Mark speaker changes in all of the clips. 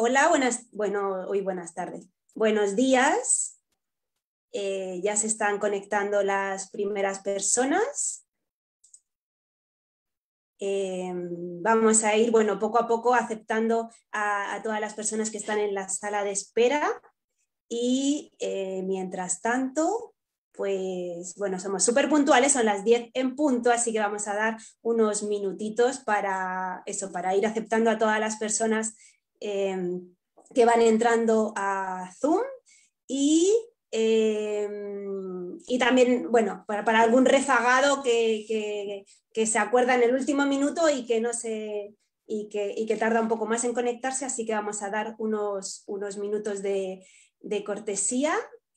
Speaker 1: Hola, buenas, bueno, hoy buenas tardes. Buenos días. Eh, ya se están conectando las primeras personas. Eh, vamos a ir, bueno, poco a poco aceptando a, todas las personas que están en la sala de espera. Y eh, mientras tanto, pues bueno, somos súper puntuales, son las 10 en punto, así que vamos a dar unos minutitos para eso, para ir aceptando a todas las personas Em, que van entrando a Zoom y, em, y también, bueno, para, algún rezagado que, que, se acuerda en el último minuto y que no se... Y que, tarda un poco más en conectarse, así que vamos a dar unos, unos minutos de, cortesía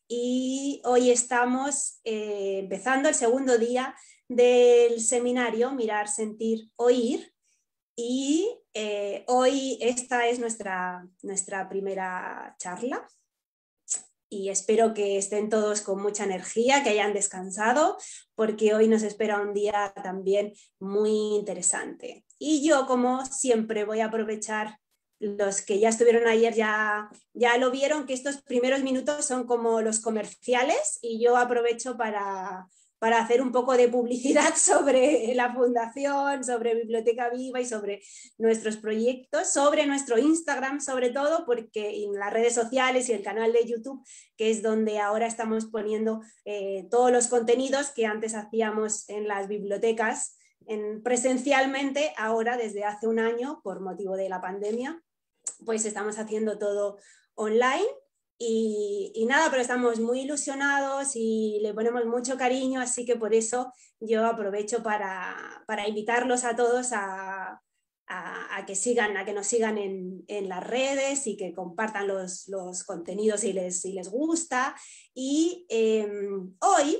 Speaker 1: y hoy estamos eh, empezando el segundo día del seminario Mirar, Sentir, Oír y eh, hoy esta es nuestra, nuestra primera charla y espero que estén todos con mucha energía, que hayan descansado, porque hoy nos espera un día también muy interesante. Y yo, como siempre, voy a aprovechar los que ya estuvieron ayer, ya, ya lo vieron, que estos primeros minutos son como los comerciales y yo aprovecho para para hacer un poco de publicidad sobre la fundación, sobre Biblioteca Viva y sobre nuestros proyectos, sobre nuestro Instagram sobre todo, porque en las redes sociales y el canal de YouTube, que es donde ahora estamos poniendo eh, todos los contenidos que antes hacíamos en las bibliotecas en, presencialmente, ahora desde hace un año, por motivo de la pandemia, pues estamos haciendo todo online y, nada, pero estamos muy ilusionados y le ponemos mucho cariño, así que por eso yo aprovecho para, para invitarlos a todos a, a, que sigan, a que nos sigan en, en las redes y que compartan los, los contenidos si les, les gusta. Y em, hoy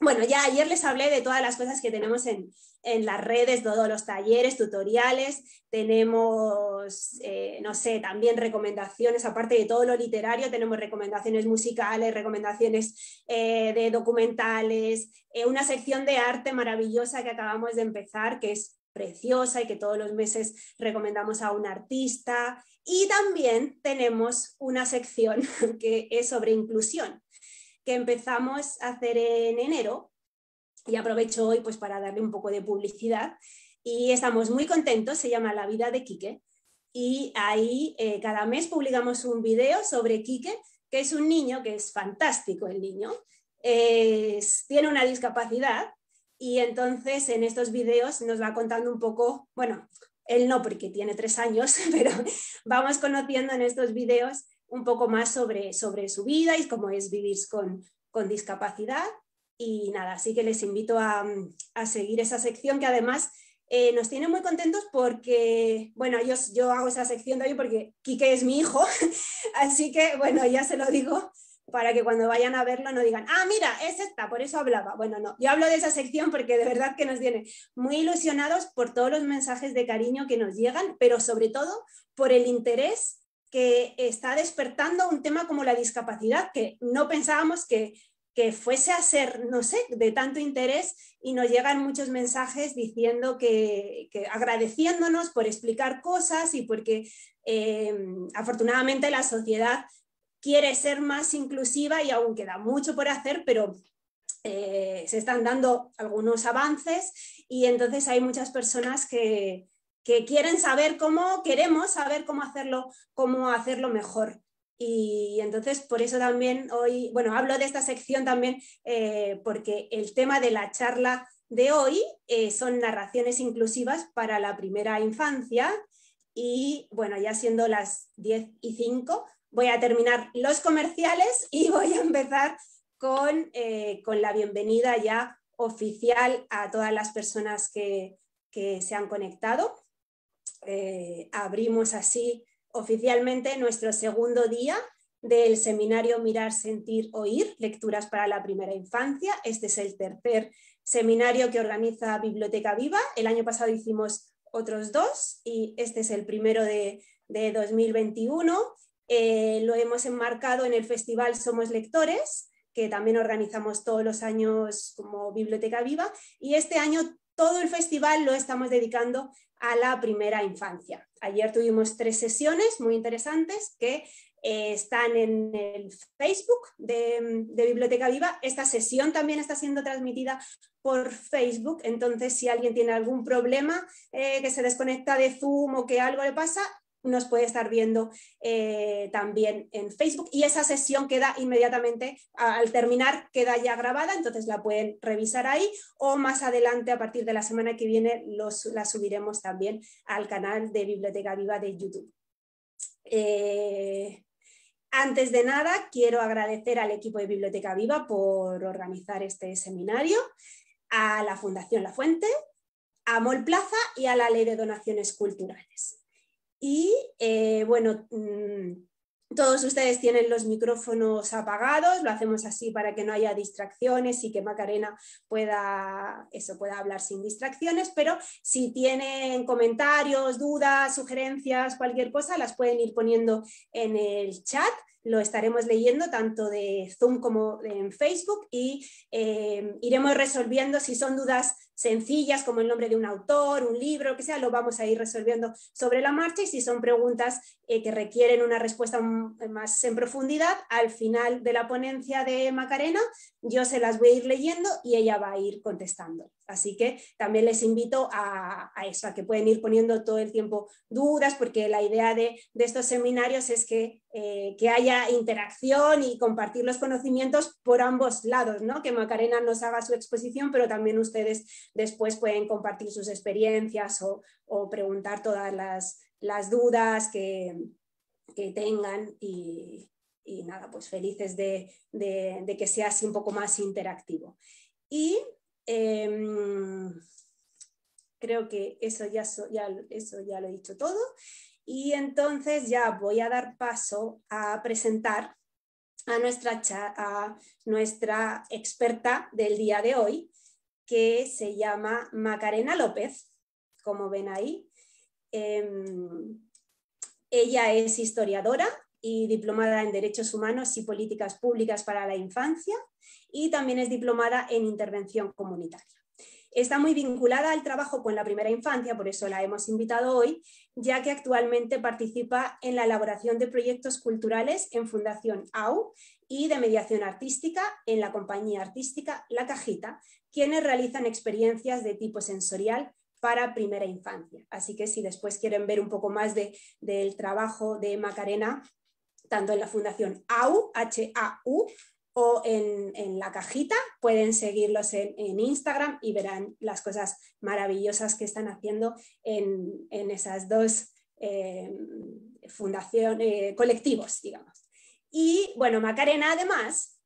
Speaker 1: bueno, ya ayer les hablé de todas las cosas que tenemos en, las redes, todos los talleres, tutoriales, tenemos, eh, no sé, también recomendaciones, aparte de todo lo literario, tenemos recomendaciones musicales, recomendaciones eh, de documentales, eh, una sección de arte maravillosa que acabamos de empezar, que es preciosa y que todos los meses recomendamos a un artista. Y también tenemos una sección que es sobre inclusión que empezamos a hacer en enero y aprovecho hoy pues para darle un poco de publicidad y estamos muy contentos, se llama La vida de Quique y ahí eh, cada mes publicamos un video sobre Quique, que es un niño que es fantástico el niño, tiene una discapacidad y entonces en estos videos nos va contando un poco, bueno, él no porque tiene tres años, pero vamos conociendo en estos videos un poco más sobre, sobre su vida y cómo es vivir con, discapacidad. Y nada, así que les invito a, seguir esa sección que además eh, nos tiene muy contentos porque, bueno, yo, yo hago esa sección de hoy porque Quique es mi hijo, así que, bueno, ya se lo digo para que cuando vayan a verlo no digan, ah, mira, es esta, por eso hablaba. Bueno, no, yo hablo de esa sección porque de verdad que nos tiene muy ilusionados por todos los mensajes de cariño que nos llegan, pero sobre todo por el interés que está despertando un tema como la discapacidad, que no pensábamos que, fuese a ser, no sé, de tanto interés y nos llegan muchos mensajes diciendo que, agradeciéndonos por explicar cosas y porque em, afortunadamente la sociedad quiere ser más inclusiva y aún queda mucho por hacer, pero eh, se están dando algunos avances y entonces hay muchas personas que, que quieren saber cómo queremos, saber cómo hacerlo, cómo hacerlo mejor. Y entonces, por eso también hoy, bueno, hablo de esta sección también, eh, porque el tema de la charla de hoy eh, son narraciones inclusivas para la primera infancia. Y bueno, ya siendo las 10 y 5, voy a terminar los comerciales y voy a empezar eh, con, la bienvenida ya oficial a todas las personas que, que se han conectado. Eh, abrimos así oficialmente nuestro segundo día del seminario Mirar, Sentir, Oír, Lecturas para la Primera Infancia. Este es el tercer seminario que organiza Biblioteca Viva. El año pasado hicimos otros dos y este es el primero de, 2021. Eh, lo hemos enmarcado en el Festival Somos Lectores, que también organizamos todos los años como Biblioteca Viva. Y este año todo el festival lo estamos dedicando a la primera infancia. Ayer tuvimos tres sesiones muy interesantes que eh, están en el Facebook de, Biblioteca Viva. Esta sesión también está siendo transmitida por Facebook, entonces si alguien tiene algún problema eh, que se desconecta de Zoom o que algo le pasa, nos puede estar viendo eh, también en Facebook y esa sesión queda inmediatamente al terminar, queda ya grabada, entonces la pueden revisar ahí o más adelante a partir de la semana que viene los, la subiremos también al canal de Biblioteca Viva de YouTube. Eh, antes de nada, quiero agradecer al equipo de Biblioteca Viva por organizar este seminario, a la Fundación La Fuente, a Mol Plaza y a la Ley de Donaciones Culturales. Y eh, bueno, mm, todos ustedes tienen los micrófonos apagados, lo hacemos así para que no haya distracciones y que Macarena pueda, eso, pueda hablar sin distracciones, pero si tienen comentarios, dudas, sugerencias, cualquier cosa, las pueden ir poniendo en el chat lo estaremos leyendo tanto de Zoom como en Facebook y eh, iremos resolviendo si son dudas sencillas como el nombre de un autor, un libro, lo que sea, lo vamos a ir resolviendo sobre la marcha y si son preguntas eh, que requieren una respuesta eh, más en profundidad, al final de la ponencia de Macarena yo se las voy a ir leyendo y ella va a ir contestando. Así que también les invito a, eso, a que pueden ir poniendo todo el tiempo dudas, porque la idea de, estos seminarios es eh, que, haya interacción y compartir los conocimientos por ambos lados, ¿no? Que Macarena nos haga su exposición, pero también ustedes después pueden compartir sus experiencias o, o preguntar todas las, las dudas que, tengan y, nada, pues felices de, que sea así un poco más interactivo. Y em, creo que eso ya, eso ya lo he dicho todo. Y entonces ya voy a dar paso a presentar a nuestra, a nuestra experta del día de hoy, que se llama Macarena López, como ven ahí, Em, ella es historiadora y diplomada en Derechos Humanos y Políticas Públicas para la Infancia y también es diplomada en Intervención Comunitaria. Está muy vinculada al trabajo con la primera infancia, por eso la hemos invitado hoy, ya que actualmente participa en la elaboración de proyectos culturales en Fundación AU y de mediación artística en la compañía artística La Cajita, quienes realizan experiencias de tipo sensorial para primera infancia. Así que si después quieren ver un poco más del trabajo de Macarena, tanto en la Fundación AU, H-A-U, o en, la cajita, pueden seguirlos en, Instagram y verán las cosas maravillosas que están haciendo en, en esas dos eh, fundaciones, eh, colectivos, digamos. Y bueno, Macarena además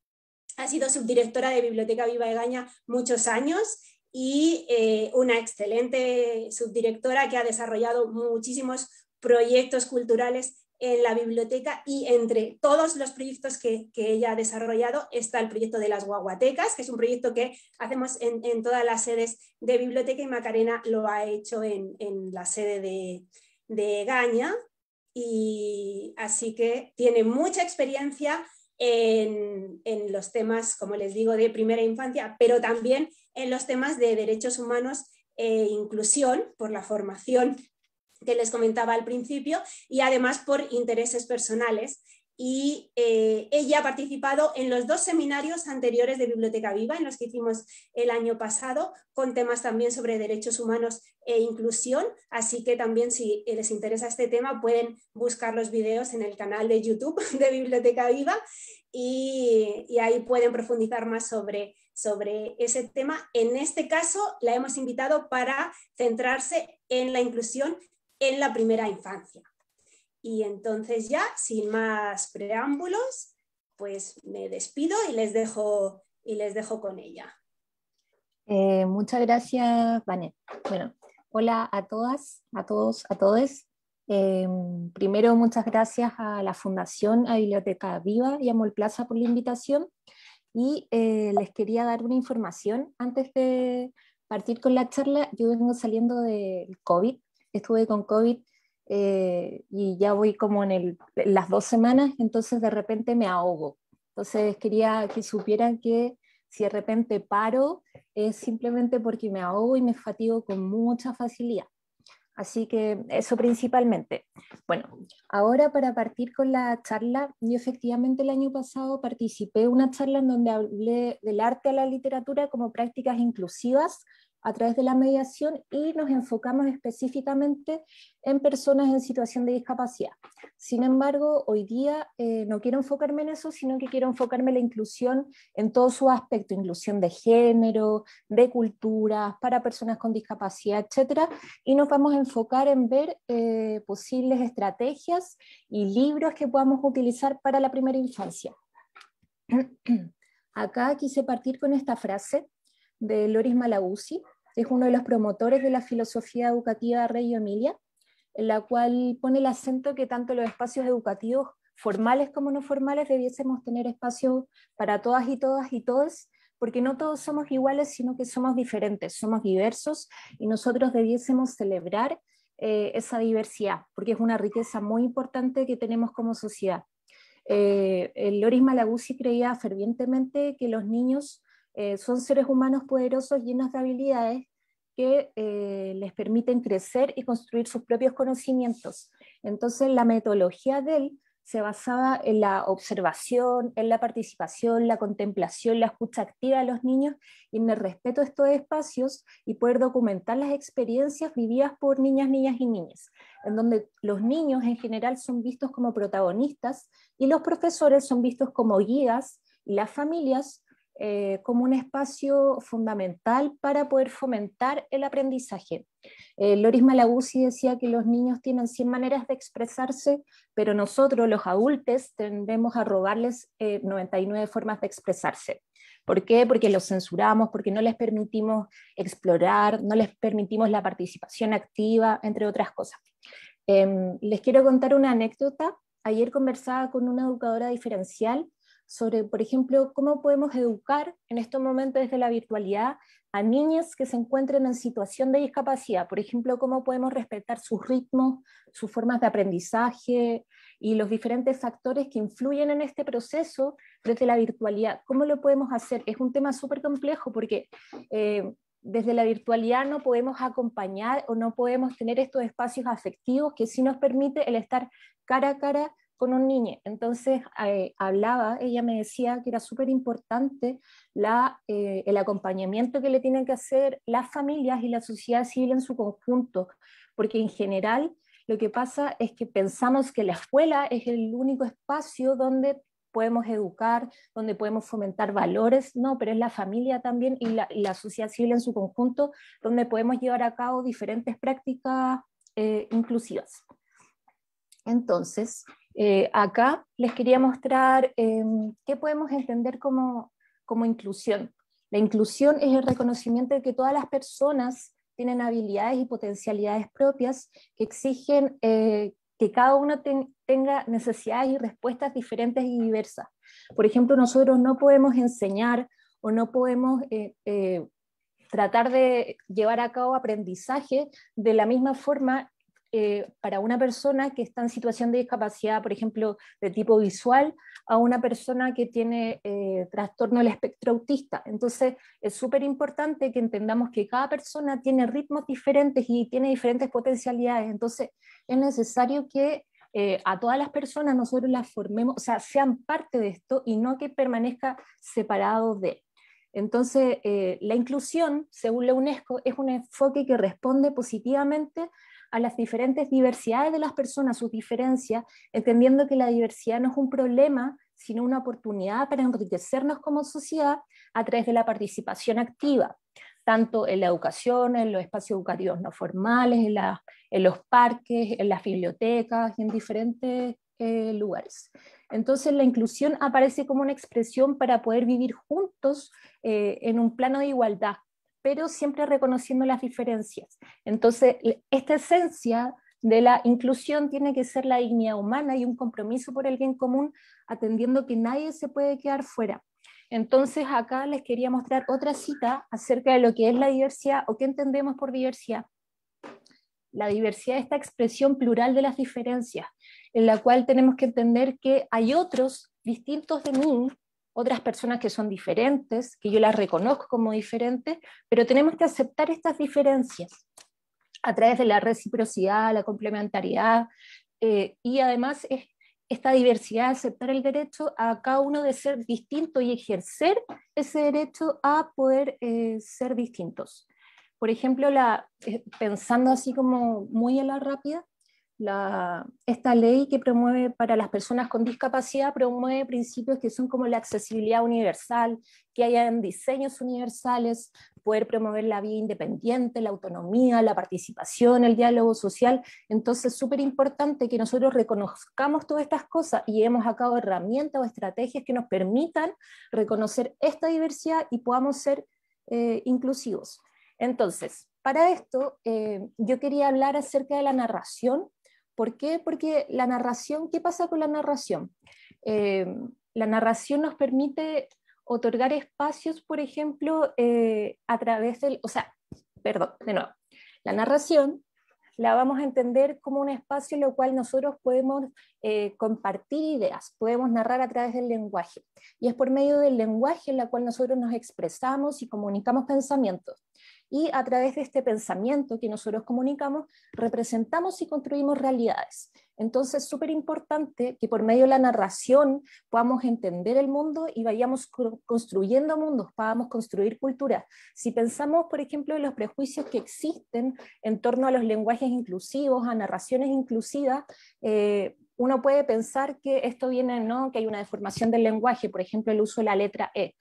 Speaker 1: ha sido subdirectora de Biblioteca Viva de Gaña muchos años y eh, una excelente subdirectora que ha desarrollado muchísimos proyectos culturales en la biblioteca y entre todos los proyectos que, ella ha desarrollado está el proyecto de las guaguatecas, que es un proyecto que hacemos en, todas las sedes de biblioteca y Macarena lo ha hecho en, la sede de, Gaña. Y así que tiene mucha experiencia en, en los temas, como les digo, de primera infancia, pero también en los temas de derechos humanos e inclusión por la formación que les comentaba al principio y además por intereses personales. Y eh, ella ha participado en los dos seminarios anteriores de Biblioteca Viva, en los que hicimos el año pasado, con temas también sobre derechos humanos e inclusión. Así que también si les interesa este tema, pueden buscar los videos en el canal de YouTube de Biblioteca Viva y ahí pueden profundizar más sobre sobre ese tema. En este caso, la hemos invitado para centrarse en la inclusión en la primera infancia. Y entonces ya, sin más preámbulos, pues me despido y les dejo, y les dejo con ella.
Speaker 2: Eh, muchas gracias, Vanet. Bueno, hola a todas, a todos, a todos. Eh, primero, muchas gracias a la Fundación, a Biblioteca Viva y a Molplaza por la invitación. Y eh, les quería dar una información antes de partir con la charla. Yo vengo saliendo del COVID, estuve con COVID eh, y ya voy como en las dos semanas, entonces de repente me ahogo. Entonces quería que supieran que si de repente paro es simplemente porque me ahogo y me fatigo con mucha facilidad. Así que eso principalmente. Bueno, ahora para partir con la charla, yo efectivamente el año pasado participé en una charla en donde hablé del arte a la literatura como prácticas inclusivas a través de la mediación y nos enfocamos específicamente en personas en situación de discapacidad. Sin embargo, hoy día eh, no quiero enfocarme en eso, sino que quiero enfocarme en la inclusión en todo su aspecto, inclusión de género, de culturas, para personas con discapacidad, etc. Y nos vamos a enfocar en ver eh, posibles estrategias y libros que podamos utilizar para la primera infancia. Acá quise partir con esta frase de Loris Malaguzzi, es uno de los promotores de la filosofía educativa y Emilia, en la cual pone el acento que tanto los espacios educativos formales como no formales debiésemos tener espacio para todas y todas y todos, porque no todos somos iguales, sino que somos diferentes, somos diversos y nosotros debiésemos celebrar eh, esa diversidad, porque es una riqueza muy importante que tenemos como sociedad. Eh, Loris Malaguzzi creía fervientemente que los niños eh, son seres humanos poderosos, llenos de habilidades que eh, les permiten crecer y construir sus propios conocimientos. Entonces, la metodología de él se basaba en la observación, en la participación, la contemplación, la escucha activa de los niños y en el respeto de estos espacios y poder documentar las experiencias vividas por niñas, niñas y niñas, en donde los niños en general son vistos como protagonistas y los profesores son vistos como guías y las familias eh, como un espacio fundamental para poder fomentar el aprendizaje. Eh, Loris Malaguzzi decía que los niños tienen 100 maneras de expresarse, pero nosotros los adultos tendemos a robarles 99 eh, formas de expresarse. ¿Por qué? Porque los censuramos, porque no les permitimos explorar, no les permitimos la participación activa, entre otras cosas. Em, les quiero contar una anécdota. Ayer conversaba con una educadora diferencial sobre, por ejemplo, cómo podemos educar en estos momentos desde la virtualidad a niñas que se encuentren en situación de discapacidad. Por ejemplo, cómo podemos respetar sus ritmos, sus formas de aprendizaje y los diferentes factores que influyen en este proceso desde la virtualidad. ¿Cómo lo podemos hacer? Es un tema súper complejo porque... Eh, desde la virtualidad no podemos acompañar o no podemos tener estos espacios afectivos que sí nos permite el estar cara a cara con un niño. Entonces eh, hablaba, ella me decía que era súper importante eh, el acompañamiento que le tienen que hacer las familias y la sociedad civil en su conjunto, porque en general lo que pasa es que pensamos que la escuela es el único espacio donde podemos educar, donde podemos fomentar valores, no, pero es la familia también y la, sociedad civil en su conjunto, donde podemos llevar a cabo diferentes prácticas eh, inclusivas. Entonces, eh, acá les quería mostrar em, qué podemos entender como, inclusión. La inclusión es el reconocimiento de que todas las personas tienen habilidades y potencialidades propias que exigen eh, que cada uno tenga necesidades y respuestas diferentes y diversas. Por ejemplo, nosotros no podemos enseñar o no podemos eh, tratar de llevar a cabo aprendizaje de la misma forma eh, para una persona que está en situación de discapacidad, por ejemplo, de tipo visual, a una persona que tiene eh, trastorno del espectro autista. Entonces, es súper importante que entendamos que cada persona tiene ritmos diferentes y tiene diferentes potencialidades. Entonces, es necesario que eh, a todas las personas nosotros las formemos, o sea, sean parte de esto y no que permanezca separado de. Entonces, la inclusión, según la UNESCO, es un enfoque que responde positivamente a las diferentes diversidades de las personas, sus diferencias, entendiendo que la diversidad no es un problema, sino una oportunidad para enriquecernos como sociedad a través de la participación activa, tanto en la educación, en los espacios educativos no formales, en, los parques, en las bibliotecas en diferentes eh, lugares. Entonces la inclusión aparece como una expresión para poder vivir juntos eh, en un plano de igualdad, pero siempre reconociendo las diferencias. Entonces, esta esencia de la inclusión tiene que ser la dignidad humana y un compromiso por el bien común, atendiendo que nadie se puede quedar fuera. Entonces, acá les quería mostrar otra cita acerca de lo que es la diversidad o qué entendemos por diversidad. La diversidad es esta expresión plural de las diferencias, en la cual tenemos que entender que hay otros distintos de mí otras personas que son diferentes, que yo las reconozco como diferentes, pero tenemos que aceptar estas diferencias a través de la reciprocidad, la complementariedad eh, y además es esta diversidad, aceptar el derecho a cada uno de ser distinto y ejercer ese derecho a poder eh, ser distintos. Por ejemplo, la, eh, pensando así como muy a la rápida, esta ley que promueve para las personas con discapacidad promueve principios que son como la accesibilidad universal, que hayan diseños universales, poder promover la vida independiente, la autonomía, la participación, el diálogo social. Entonces, súper importante que nosotros reconozcamos todas estas cosas y hemos acabado herramientas o estrategias que nos permitan reconocer esta diversidad y podamos ser eh, inclusivos. Entonces, para esto, eh, yo quería hablar acerca de la narración ¿Por qué? Porque la narración, ¿qué pasa con la narración? Eh, la narración nos permite otorgar espacios, por ejemplo, eh, a través del, o sea, perdón, de nuevo, la narración la vamos a entender como un espacio en el cual nosotros podemos eh, compartir ideas, podemos narrar a través del lenguaje. Y es por medio del lenguaje en el cual nosotros nos expresamos y comunicamos pensamientos y a través de este pensamiento que nosotros comunicamos, representamos y construimos realidades. Entonces, es súper importante que por medio de la narración podamos entender el mundo y vayamos construyendo mundos, podamos construir culturas. Si pensamos, por ejemplo, en los prejuicios que existen en torno a los lenguajes inclusivos, a narraciones inclusivas, eh, uno puede pensar que esto viene, ¿no? que hay una deformación del lenguaje, por ejemplo, el uso de la letra E.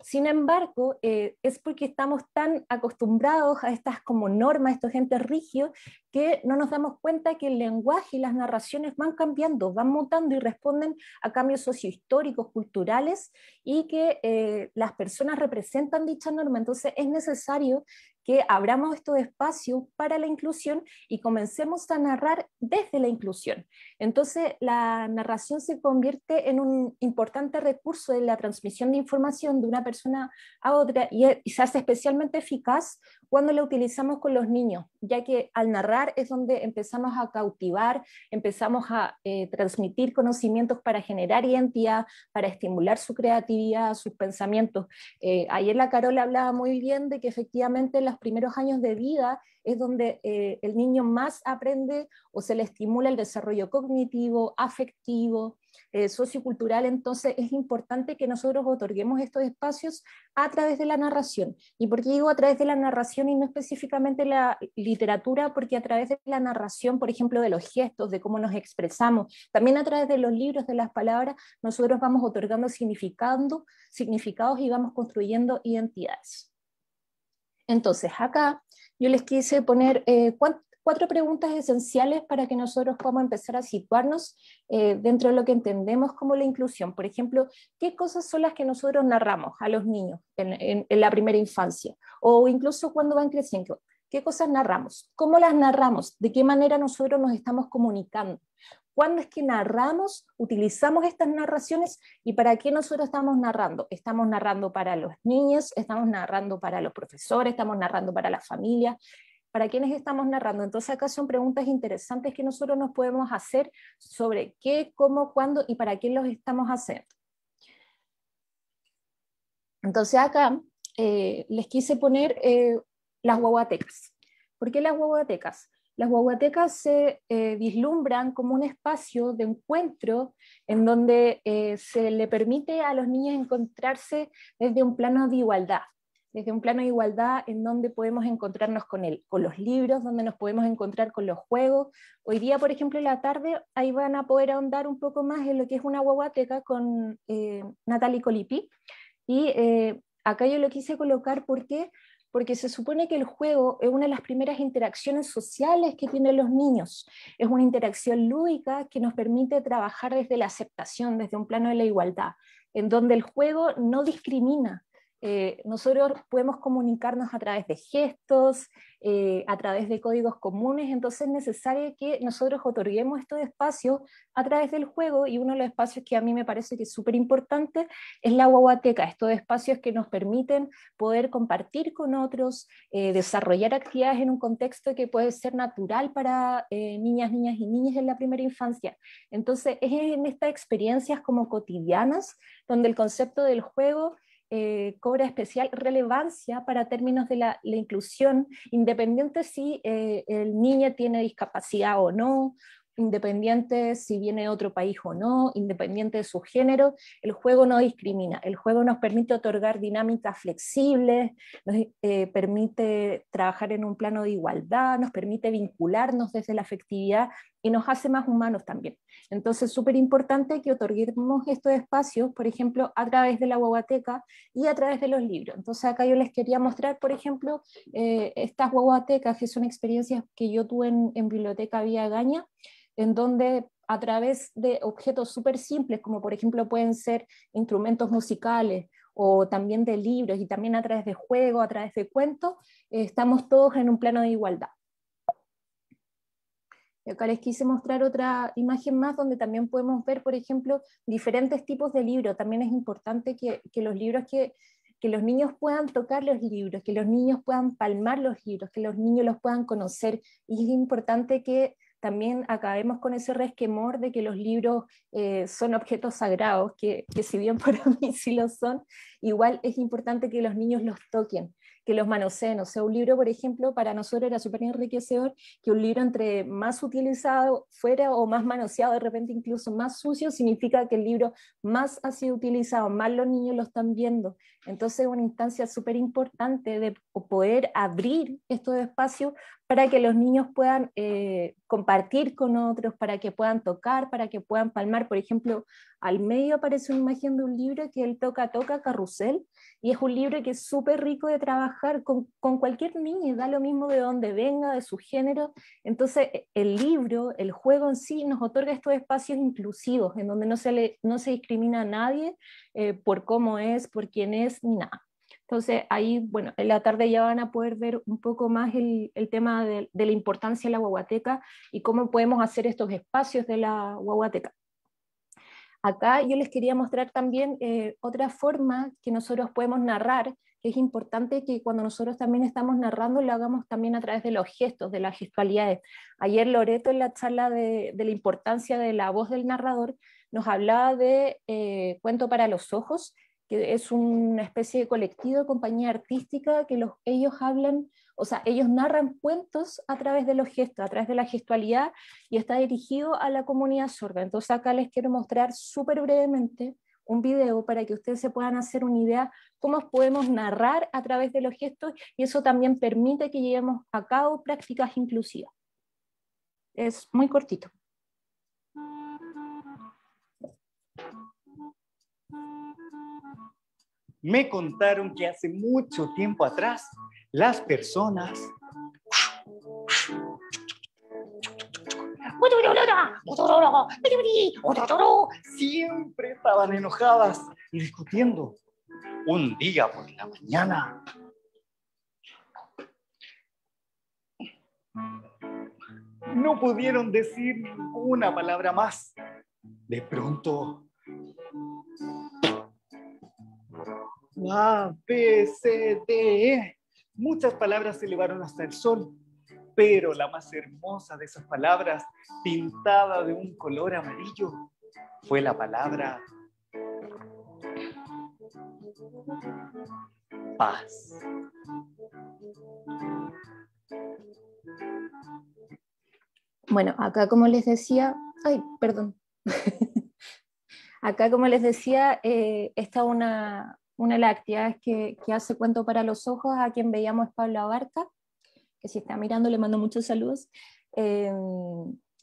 Speaker 2: Sin embargo, eh, es porque estamos tan acostumbrados a estas como normas, estos gentes rígidos, que no nos damos cuenta que el lenguaje y las narraciones van cambiando, van mutando y responden a cambios sociohistóricos, culturales, y que eh, las personas representan dicha norma. Entonces es necesario que abramos estos espacios para la inclusión y comencemos a narrar desde la inclusión. Entonces, la narración se convierte en un importante recurso de la transmisión de información de una persona a otra e, y se hace especialmente eficaz cuando la utilizamos con los niños, ya que al narrar es donde empezamos a cautivar, empezamos a eh, transmitir conocimientos para generar identidad, para estimular su creatividad, sus pensamientos. Eh, ayer la Carola hablaba muy bien de que efectivamente la los primeros años de vida es donde eh, el niño más aprende o se le estimula el desarrollo cognitivo, afectivo, eh, sociocultural, entonces es importante que nosotros otorguemos estos espacios a través de la narración. ¿Y por qué digo a través de la narración y no específicamente la literatura? Porque a través de la narración, por ejemplo, de los gestos, de cómo nos expresamos, también a través de los libros, de las palabras, nosotros vamos otorgando significando, significados y vamos construyendo identidades. Entonces, acá yo les quise poner eh, cuatro preguntas esenciales para que nosotros podamos empezar a situarnos eh, dentro de lo que entendemos como la inclusión. Por ejemplo, ¿qué cosas son las que nosotros narramos a los niños en, en la primera infancia? O incluso cuando van creciendo. ¿Qué cosas narramos? ¿Cómo las narramos? ¿De qué manera nosotros nos estamos comunicando? cuándo es que narramos, utilizamos estas narraciones y para qué nosotros estamos narrando. Estamos narrando para los niños, estamos narrando para los profesores, estamos narrando para la familia? para quiénes estamos narrando. Entonces acá son preguntas interesantes que nosotros nos podemos hacer sobre qué, cómo, cuándo y para qué los estamos haciendo. Entonces acá eh, les quise poner eh, las guaguatecas. ¿Por qué las guaguatecas? las guaguatecas se eh, vislumbran como un espacio de encuentro en donde eh, se le permite a los niños encontrarse desde un plano de igualdad, desde un plano de igualdad en donde podemos encontrarnos con él, con los libros, donde nos podemos encontrar con los juegos. Hoy día, por ejemplo, en la tarde, ahí van a poder ahondar un poco más en lo que es una guaguateca con eh, Natalie Colipi. Y eh, acá yo lo quise colocar porque porque se supone que el juego es una de las primeras interacciones sociales que tienen los niños. Es una interacción lúdica que nos permite trabajar desde la aceptación, desde un plano de la igualdad, en donde el juego no discrimina, eh, nosotros podemos comunicarnos a través de gestos, eh, a través de códigos comunes, entonces es necesario que nosotros otorguemos estos espacios a través del juego y uno de los espacios que a mí me parece que es súper importante es la guaguateca, estos espacios que nos permiten poder compartir con otros, eh, desarrollar actividades en un contexto que puede ser natural para niñas, niñas y niñas en la primera infancia. Entonces es en estas experiencias como cotidianas donde el concepto del juego eh, cobra especial relevancia para términos de la, inclusión, independiente si eh, el niño tiene discapacidad o no, independiente si viene de otro país o no, independiente de su género, el juego no discrimina, el juego nos permite otorgar dinámicas flexibles, nos eh, permite trabajar en un plano de igualdad, nos permite vincularnos desde la afectividad y nos hace más humanos también. Entonces, es súper importante que otorguemos estos espacios, por ejemplo, a través de la guaguateca y a través de los libros. Entonces, acá yo les quería mostrar, por ejemplo, eh, estas guaguatecas, que son experiencias que yo tuve en, Biblioteca Vía Gaña, en donde a través de objetos súper simples, como por ejemplo pueden ser instrumentos musicales o también de libros y también a través de juego, a través de cuentos, eh, estamos todos en un plano de igualdad. Y acá les quise mostrar otra imagen más donde también podemos ver, por ejemplo, diferentes tipos de libros. También es importante que, los libros que, los niños puedan tocar los libros, que los niños puedan palmar los libros, que los niños los puedan conocer. Y es importante que también acabemos con ese resquemor de que los libros eh, son objetos sagrados, que, si bien por mí sí lo son, igual es importante que los niños los toquen, que los manoseen. O sea, un libro, por ejemplo, para nosotros era súper enriquecedor que un libro entre más utilizado fuera o más manoseado, de repente incluso más sucio, significa que el libro más ha sido utilizado, más los niños lo están viendo. Entonces, una instancia súper importante de poder abrir estos espacios para que los niños puedan eh, compartir con otros, para que puedan tocar, para que puedan palmar. Por ejemplo, al medio aparece una imagen de un libro que él toca, toca carrusel, y es un libro que es súper rico de trabajar con, cualquier niño, da lo mismo de dónde venga, de su género. Entonces, e, el libro, el juego en sí, nos otorga estos espacios inclusivos, en donde no se, le, no se discrimina a nadie eh, por cómo es, por quién es, ni nada. Entonces ahí, bueno, en la tarde ya van a poder ver un poco más el, tema de, la importancia de la guaguateca y cómo podemos hacer estos espacios de la guaguateca. Acá yo les quería mostrar también eh, otra forma que nosotros podemos narrar, que es importante que cuando nosotros también estamos narrando lo hagamos también a través de los gestos, de las gestualidades. Ayer Loreto en la charla de, la importancia de la voz del narrador nos hablaba de eh, cuento para los ojos, es una especie de colectivo de compañía artística que los, ellos hablan, o sea, ellos narran cuentos a través de los gestos, a través de la gestualidad, y está dirigido a la comunidad sorda. Entonces acá les quiero mostrar súper brevemente un video para que ustedes se puedan hacer una idea cómo podemos narrar a través de los gestos, y eso también permite que llevemos a cabo prácticas inclusivas. Es muy cortito. Me contaron que hace mucho tiempo atrás las personas siempre estaban enojadas y discutiendo.
Speaker 1: Un día por la mañana
Speaker 2: no pudieron decir una palabra más. De pronto a, B, C, D, Muchas palabras se elevaron hasta el sol, pero la más hermosa de esas palabras, pintada de un color amarillo, fue la palabra paz. Bueno, acá como les decía, ay, perdón. Acá, como les decía, eh, está una, una de las actividades que, hace cuento para los ojos, a quien veíamos es Pablo Abarca, que si está mirando le mando muchos saludos. Eh,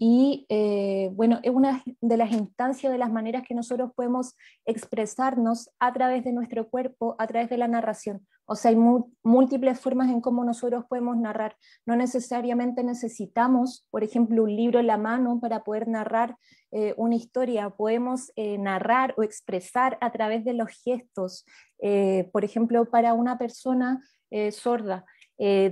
Speaker 2: y eh, bueno, es una de las instancias, de las maneras que nosotros podemos expresarnos a través de nuestro cuerpo, a través de la narración. O sea, hay múltiples formas en cómo nosotros podemos narrar. No necesariamente necesitamos, por ejemplo, un libro en la mano para poder narrar eh, una historia, podemos eh, narrar o expresar a través de los gestos. Eh, por ejemplo, para una persona sorda,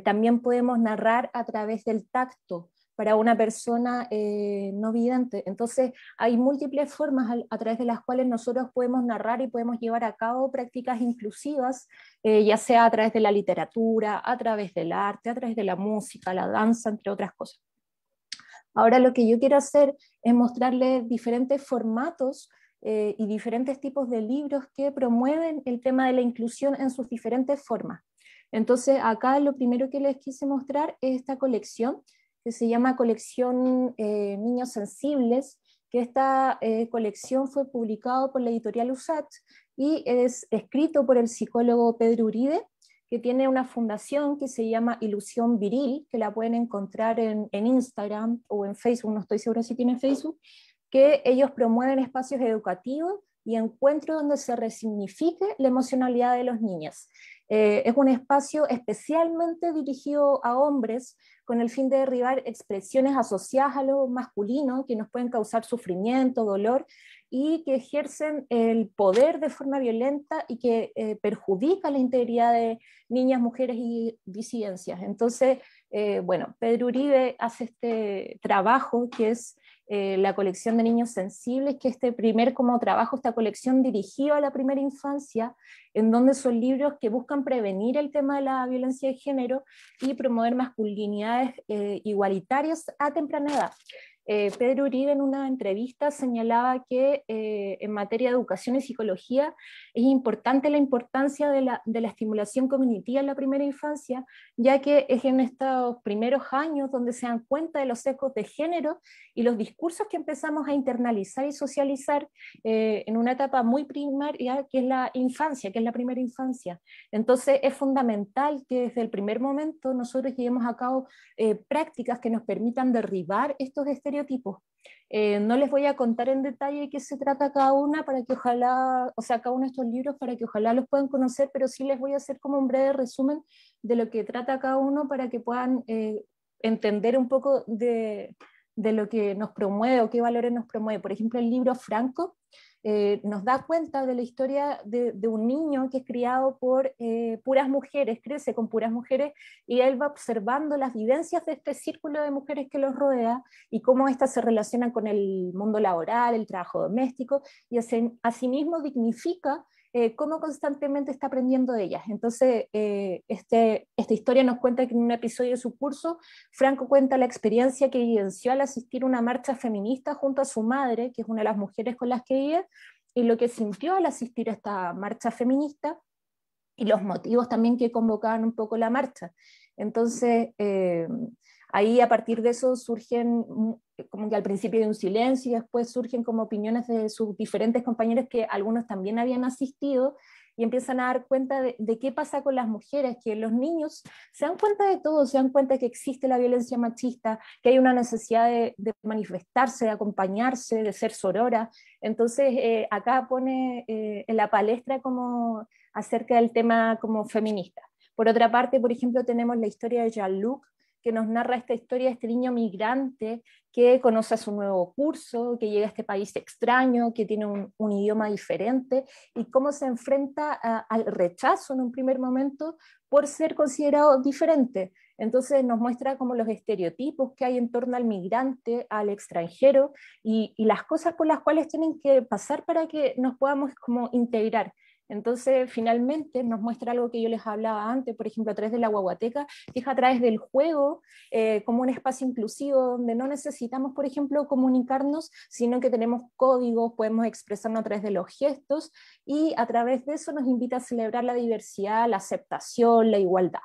Speaker 2: también podemos narrar a través del tacto para una persona no vidente. Entonces, hay múltiples formas a, través de las cuales nosotros podemos narrar y podemos llevar a cabo prácticas inclusivas, ya sea a través de la literatura, a través del arte, a través de la música, la danza, entre otras cosas. Ahora lo que yo quiero hacer es mostrarles diferentes formatos eh, y diferentes tipos de libros que promueven el tema de la inclusión en sus diferentes formas. Entonces, acá lo primero que les quise mostrar es esta colección, que se llama Colección eh, Niños Sensibles, que esta eh, colección fue publicada por la editorial USAT y es escrito por el psicólogo Pedro Uribe que tiene una fundación que se llama Ilusión Viril, que la pueden encontrar en, Instagram o en Facebook, no estoy segura si tiene Facebook, que ellos promueven espacios educativos y encuentros donde se resignifique la emocionalidad de los niños. Eh, es un espacio especialmente dirigido a hombres con el fin de derribar expresiones asociadas a lo masculino que nos pueden causar sufrimiento, dolor y que ejercen el poder de forma violenta y que eh, perjudica la integridad de niñas, mujeres y disidencias. Entonces, eh, bueno, Pedro Uribe hace este trabajo que es eh, la colección de niños sensibles, que este primer como trabajo, esta colección dirigida a la primera infancia, en donde son libros que buscan prevenir el tema de la violencia de género y promover masculinidades igualitarias a temprana edad. Eh, Pedro Uribe en una entrevista señalaba que eh, en materia de educación y psicología es importante la importancia de la, estimulación cognitiva en la primera infancia, ya que es en estos primeros años donde se dan cuenta de los ecos de género y los discursos que empezamos a internalizar y socializar eh, en una etapa muy primaria que es la infancia, que es la primera infancia. Entonces es fundamental que desde el primer momento nosotros llevemos a cabo prácticas que nos permitan derribar estos estereotipos tipo eh, no les voy a contar en detalle qué se trata cada una para que ojalá, o sea, cada uno de estos libros para que ojalá los puedan conocer, pero sí les voy a hacer como un breve resumen de lo que trata cada uno para que puedan eh, entender un poco de, lo que nos promueve o qué valores nos promueve. Por ejemplo, el libro Franco eh, nos da cuenta de la historia de, un niño que es criado por eh, puras mujeres, crece con puras mujeres, y él va observando las vivencias de este círculo de mujeres que los rodea y cómo éstas se relacionan con el mundo laboral, el trabajo doméstico, y asimismo dignifica eh, cómo constantemente está aprendiendo de ellas. Entonces, eh, este, esta historia nos cuenta que en un episodio de su curso, Franco cuenta la experiencia que vivenció al asistir a una marcha feminista junto a su madre, que es una de las mujeres con las que vive, y lo que sintió al asistir a esta marcha feminista y los motivos también que convocaban un poco la marcha. Entonces, eh, ahí a partir de eso surgen como que al principio de un silencio y después surgen como opiniones de sus diferentes compañeros que algunos también habían asistido y empiezan a dar cuenta de, qué pasa con las mujeres, que los niños se dan cuenta de todo, se dan cuenta que existe la violencia machista, que hay una necesidad de, manifestarse, de acompañarse, de ser sorora. Entonces, eh, acá pone eh, en la palestra como acerca del tema como feminista. Por otra parte, por ejemplo, tenemos la historia de Jean-Luc, que nos narra esta historia de este niño migrante que conoce a su nuevo curso, que llega a este país extraño, que tiene un, idioma diferente y cómo se enfrenta al rechazo en un primer momento por ser considerado diferente. Entonces nos muestra como los estereotipos que hay en torno al migrante, al extranjero y, las cosas por las cuales tienen que pasar para que nos podamos como integrar. Entonces, finalmente nos muestra algo que yo les hablaba antes, por ejemplo, a través de la guaguateca, que es a través del juego eh, como un espacio inclusivo donde no necesitamos, por ejemplo, comunicarnos, sino que tenemos códigos, podemos expresarnos a través de los gestos y a través de eso nos invita a celebrar la diversidad, la aceptación, la igualdad.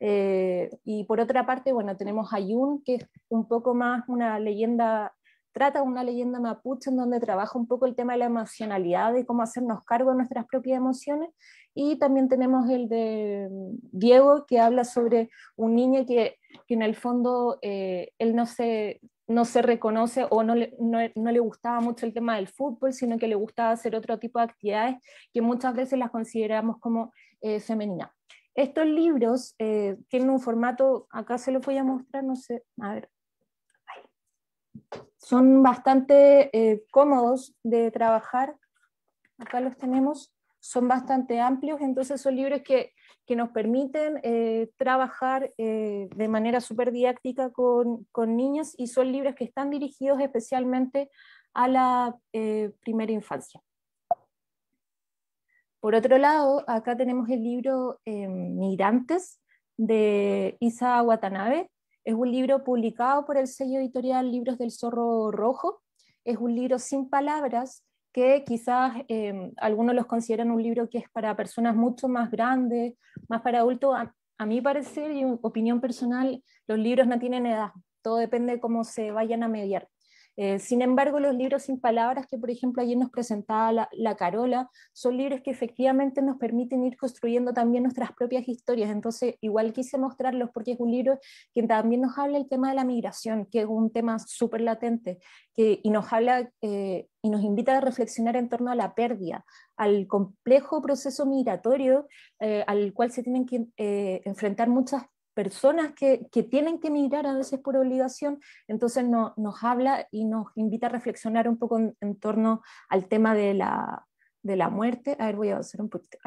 Speaker 2: Eh, y por otra parte, bueno, tenemos a que es un poco más una leyenda trata una leyenda mapuche en donde trabaja un poco el tema de la emocionalidad, y cómo hacernos cargo de nuestras propias emociones. Y también tenemos el de mm, Diego, que habla sobre un niño que, en el fondo eh, él no se, no se reconoce o no le, gustaba mucho el tema del fútbol, sino que le gustaba hacer otro tipo de actividades que muchas veces las consideramos como eh, femeninas. Estos libros eh, tienen un formato, acá se los voy a mostrar, no sé, a ver, son bastante eh, cómodos de trabajar. Acá los tenemos, son bastante amplios, entonces son libros que, nos permiten eh, trabajar eh, de manera súper didáctica con, con, niños y son libros que están dirigidos especialmente a la primera infancia. Por otro lado, acá tenemos el libro Migrantes de Isa Watanabe, es un libro publicado por el sello editorial Libros del Zorro Rojo. Es un libro sin palabras que quizás em, algunos los consideran un libro que es para personas mucho más grandes, más para adultos. A, a mi parecer y opinión personal, los libros no tienen edad. Todo depende de cómo se vayan a mediar. Eh, sin embargo, los libros sin palabras que, por ejemplo, ayer nos presentaba la, Carola, son libros que efectivamente nos permiten ir construyendo también nuestras propias historias. Entonces, igual quise mostrarlos porque es un libro que también nos habla el tema de la migración, que es un tema súper latente, que, y nos habla eh, y nos invita a reflexionar en torno a la pérdida, al complejo proceso migratorio eh, al cual se tienen que enfrentar muchas personas que, tienen que emigrar a veces por obligación, entonces no, nos habla y nos invita a reflexionar un poco en, torno al tema de la, de la muerte. A ver, voy a hacer un poquito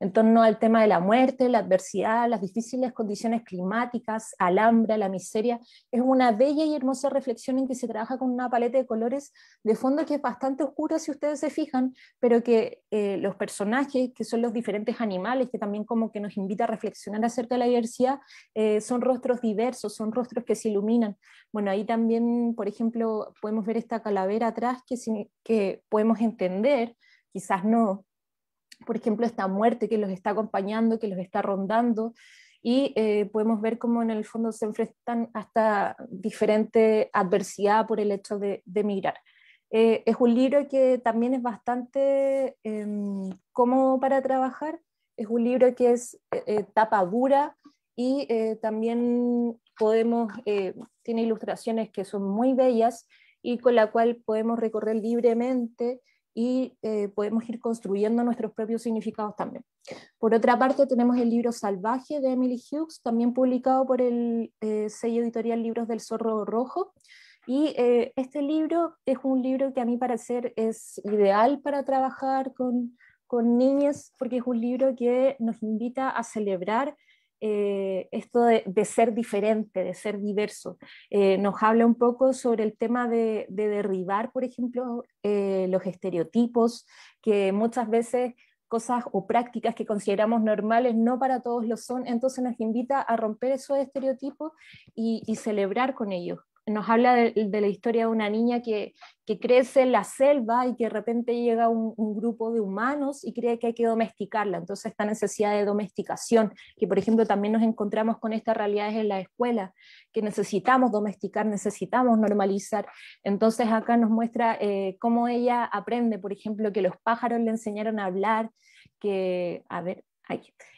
Speaker 2: en torno al tema de la muerte, la adversidad, las difíciles condiciones climáticas, al hambre, la miseria. Es una bella y hermosa reflexión en que se trabaja con una paleta de colores de fondo que es bastante oscura si ustedes se fijan, pero que eh, los personajes, que son los diferentes animales, que también como que nos invita a reflexionar acerca de la diversidad, eh, son rostros diversos, son rostros que se iluminan. Bueno, ahí también, por ejemplo, podemos ver esta calavera atrás que, que podemos entender, quizás no, por ejemplo, esta muerte que los está acompañando, que los está rondando, y eh, podemos ver cómo en el fondo se enfrentan hasta diferente adversidad por el hecho de, de eh, es un libro que también es bastante eh, cómodo para trabajar, es un libro que es eh, tapa dura y también podemos, tiene ilustraciones que son muy bellas y con la cual podemos recorrer libremente y eh, podemos ir construyendo nuestros propios significados también. Por otra parte, tenemos el libro Salvaje de Emily Hughes, también publicado por el eh, sello editorial Libros del Zorro Rojo. Y eh, este libro es un libro que a mi parecer es ideal para trabajar con, con niñas, porque es un libro que nos invita a celebrar eh, esto de, ser diferente, de ser diverso. Eh, nos habla un poco sobre el tema de, derribar, por ejemplo, eh, los estereotipos, que muchas veces cosas o prácticas que consideramos normales no para todos lo son, entonces nos invita a romper esos estereotipos y celebrar con ellos nos habla de, la historia de una niña que, crece en la selva y que de repente llega un, grupo de humanos y cree que hay que domesticarla. Entonces esta necesidad de domesticación, que por ejemplo también nos encontramos con estas realidades en la escuela, que necesitamos domesticar, necesitamos normalizar. Entonces acá nos muestra eh, cómo ella aprende, por ejemplo, que los pájaros le enseñaron a hablar, que, a ver,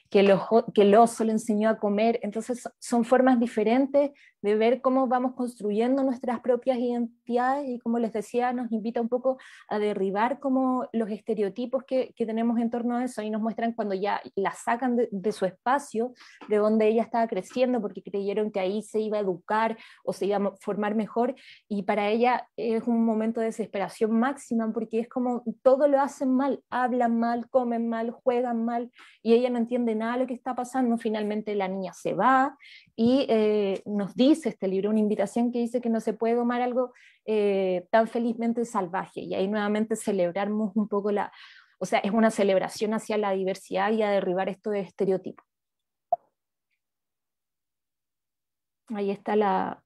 Speaker 2: que, que el oso le enseñó a comer. Entonces son formas diferentes de ver cómo vamos construyendo nuestras propias identidades y como les decía, nos invita un poco a derribar como los estereotipos que, que tenemos en torno a eso y nos muestran cuando ya la sacan de, su espacio, de donde ella estaba creciendo, porque creyeron que ahí se iba a educar o se iba a formar mejor y para ella es un momento de desesperación máxima porque es como todo lo hacen mal, hablan mal, comen mal, juegan mal y ella no entiende nada de lo que está pasando, finalmente la niña se va y eh, nos dice este libro, una invitación que dice que no se puede tomar algo eh, tan felizmente salvaje. Y ahí nuevamente celebramos un poco la, o sea, es una celebración hacia la diversidad y a derribar esto de estereotipo. Ahí está la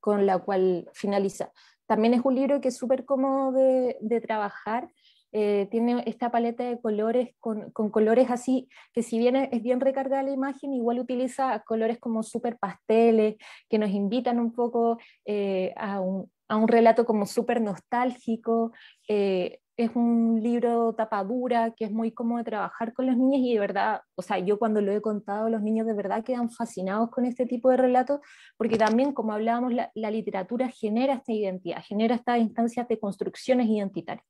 Speaker 2: con la cual finaliza. También es un libro que es súper cómodo de trabajar eh, tiene esta paleta de colores con, colores así, que si bien es bien recargada la imagen, igual utiliza colores como súper pasteles, que nos invitan un poco eh, a, un, relato como súper nostálgico. Eh, es un libro tapadura que es muy cómodo trabajar con los niños y de verdad, o sea, yo cuando lo he contado, los niños de verdad quedan fascinados con este tipo de relatos, porque también, como hablábamos, la literatura genera esta identidad, genera estas instancias de construcciones identitarias.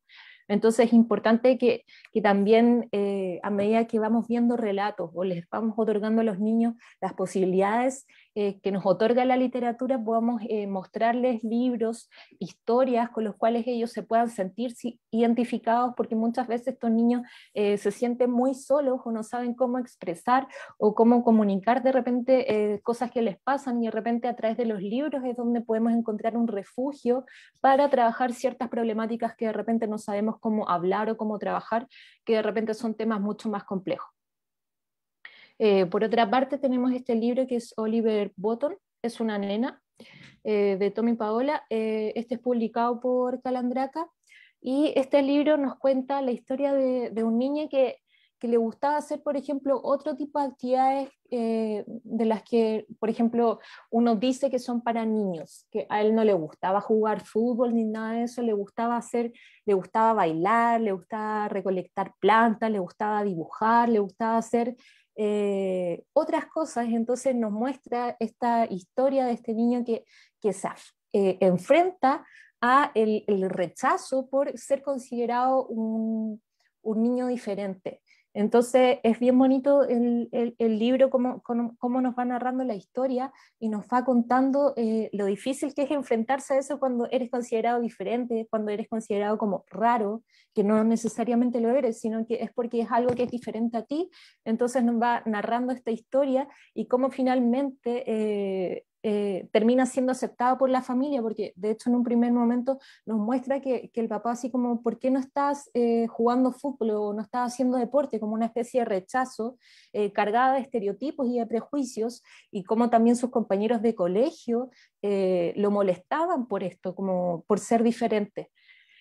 Speaker 2: Entonces es importante que, también eh, a medida que vamos viendo relatos o les vamos otorgando a los niños las posibilidades eh, que nos otorga la literatura podamos eh, mostrarles libros, historias con los cuales ellos se puedan sentir identificados, porque muchas veces estos niños eh, se sienten muy solos o no saben cómo expresar o cómo comunicar de repente cosas que les pasan y de repente a través de los libros es donde podemos encontrar un refugio para trabajar ciertas problemáticas que de repente no sabemos cómo hablar o cómo trabajar, que de repente son temas mucho más complejos. Eh, por otra parte, tenemos este libro que es Oliver Button, es una nena, eh, de Tommy Paola. Eh, este es publicado por Calandraca y este libro nos cuenta la historia de, un niño que, que, le gustaba hacer, por ejemplo, otro tipo de actividades de las que, por ejemplo, uno dice que son para niños, que a él no le gustaba jugar fútbol ni nada de eso, le gustaba hacer, le gustaba bailar, le gustaba recolectar plantas, le gustaba dibujar, le gustaba hacer eh, otras cosas, entonces nos muestra esta historia de este niño que, se eh, enfrenta a el, rechazo por ser considerado un niño diferente. Entonces es bien bonito el, el, libro, cómo, cómo, nos va narrando la historia y nos va contando eh, lo difícil que es enfrentarse a eso cuando eres considerado diferente, cuando eres considerado como raro, que no necesariamente lo eres, sino que es porque es algo que es diferente a ti. Entonces nos va narrando esta historia y cómo finalmente eh, eh, termina siendo aceptado por la familia, porque de hecho en un primer momento nos muestra que, el papá así como, ¿por qué no estás eh, jugando fútbol o no estás haciendo deporte? Como una especie de rechazo eh, cargada de estereotipos y de prejuicios, y como también sus compañeros de colegio lo molestaban por esto, como por ser diferente.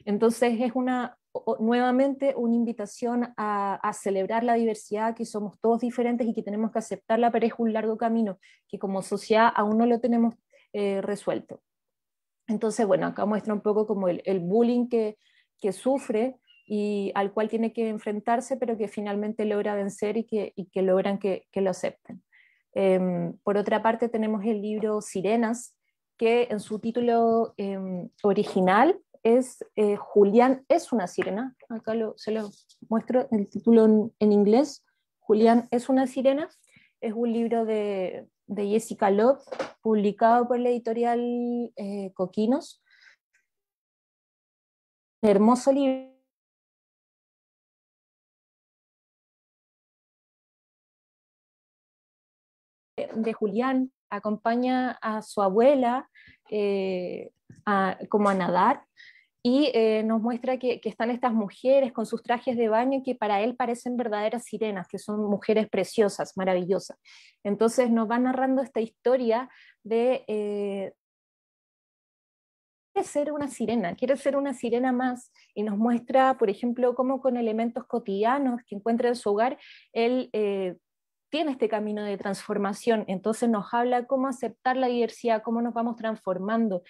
Speaker 2: Entonces es una, nuevamente una invitación a, celebrar la diversidad, que somos todos diferentes y que tenemos que aceptarla, pero es un largo camino, que como sociedad aún no lo tenemos eh, resuelto. Entonces, bueno, acá muestra un poco como el, bullying que, que, sufre y al cual tiene que enfrentarse, pero que finalmente logra vencer y que, logran que, lo acepten. Em, por otra parte, tenemos el libro Sirenas, que en su título em, original es eh, Julián es una sirena. Acá lo, se lo muestro el título en, inglés. Julián es una sirena. Es un libro de, Jessica Love, publicado por la editorial
Speaker 1: eh, Coquinos. hermoso libro. de Julián acompaña a su abuela
Speaker 2: eh, como a nadar y eh, nos muestra que, están estas mujeres con sus trajes de baño que para él parecen verdaderas sirenas, que son mujeres preciosas, maravillosas. Entonces nos va narrando esta historia de... Eh, quiere ser una sirena, quiere ser una sirena más y nos muestra, por ejemplo, cómo con elementos cotidianos que encuentra en su hogar, él eh, tiene este camino de transformación. Entonces nos habla cómo aceptar la diversidad, cómo nos vamos transformando,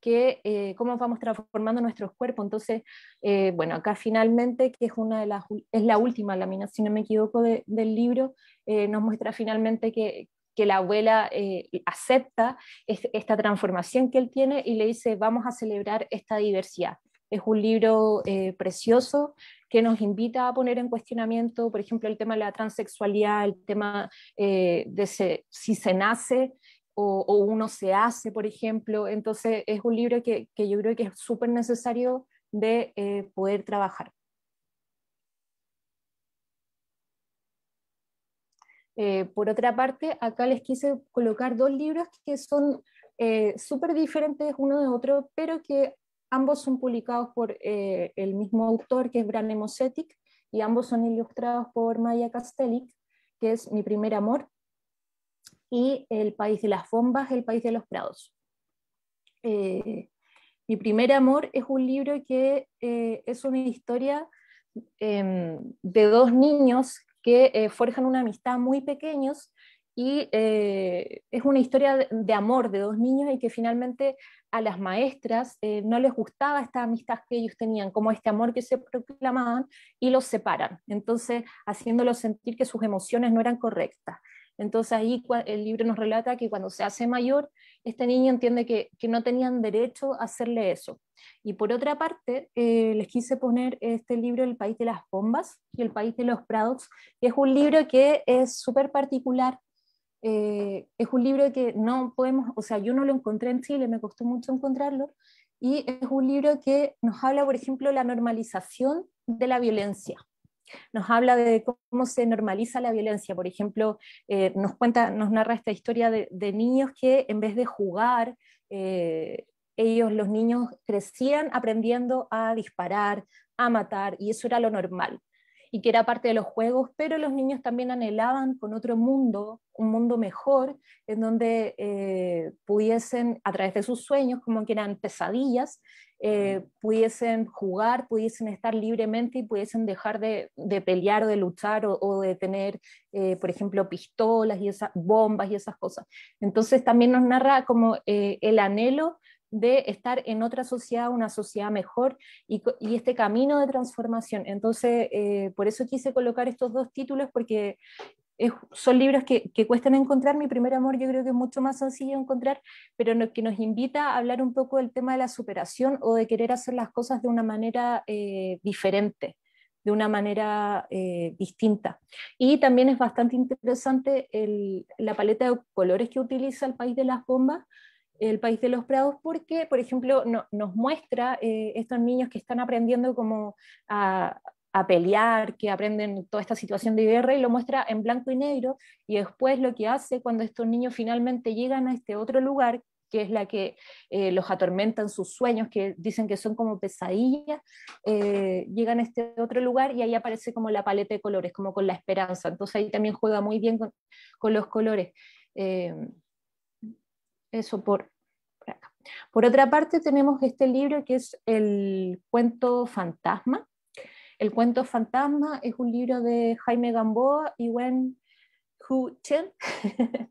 Speaker 2: que eh, cómo vamos transformando nuestros cuerpos. Entonces, eh, bueno, acá finalmente, que es, una de las, es la última lámina, si no me equivoco, del libro, eh, nos muestra finalmente que, que la abuela acepta esta transformación que él tiene y le dice, vamos a celebrar esta diversidad. Es un libro precioso que nos invita a poner en cuestionamiento, por ejemplo, el tema de la transexualidad, el tema de si se nace o, uno se hace, por ejemplo. Entonces es un libro que, yo creo que es súper necesario de eh, poder trabajar. Eh, por otra parte, acá les quise colocar dos libros que son eh, súper diferentes uno de otro, pero que ambos son publicados por el mismo autor, que es Bran y ambos son ilustrados por Maya Castelic, que es Mi primer amor, y El País de las Bombas, El País de los Prados. Eh, Mi primer amor es un libro que eh, es una historia em, de dos niños que eh, forjan una amistad muy pequeños y es una historia de, de, amor de dos niños y que finalmente a las maestras no les gustaba esta amistad que ellos tenían, como este amor que se proclamaban y los separan, entonces haciéndolos sentir que sus emociones no eran correctas. Entonces ahí el libro nos relata que cuando se hace mayor, este niño entiende que, que no tenían derecho a hacerle eso. Y por otra parte, eh, les quise poner este libro El País de las Bombas y El País de los Prados, que es un libro que es súper particular. Eh, es un libro que no podemos, o sea, yo no lo encontré en Chile, me costó mucho encontrarlo, y es un libro que nos habla, por ejemplo, la normalización de la violencia nos habla de cómo se normaliza la violencia. Por ejemplo, eh, nos cuenta, nos narra esta historia de, niños que en vez de jugar, eh, ellos, los niños, crecían aprendiendo a disparar, a matar, y eso era lo normal y que era parte de los juegos, pero los niños también anhelaban con otro mundo, un mundo mejor, en donde eh, pudiesen, a través de sus sueños, como que eran pesadillas, eh, pudiesen jugar, pudiesen estar libremente y pudiesen dejar de, pelear o de luchar o, de tener, eh, por ejemplo, pistolas y esas bombas y esas cosas. Entonces también nos narra como el anhelo de estar en otra sociedad, una sociedad mejor y, este camino de transformación. Entonces, eh, por eso quise colocar estos dos títulos porque son libros que, cuestan encontrar. Mi primer amor yo creo que es mucho más sencillo encontrar, pero que nos invita a hablar un poco del tema de la superación o de querer hacer las cosas de una manera eh, diferente de una manera eh, distinta. Y también es bastante interesante la paleta de colores que utiliza el país de las bombas, el país de los prados porque, por ejemplo, nos muestra eh, estos niños que están aprendiendo como a, pelear, que aprenden toda esta situación de guerra y lo muestra en blanco y negro y después lo que hace cuando estos niños finalmente llegan a este otro lugar que es la que eh, los atormentan sus sueños, que dicen que son como pesadillas, eh, llegan a este otro lugar y ahí aparece como la paleta de colores, como con la esperanza. Entonces ahí también juega muy bien con los colores. Eso por, por otra parte, tenemos este libro que es El cuento fantasma. El cuento fantasma es un libro de Jaime Gamboa y Wen Hu Chen.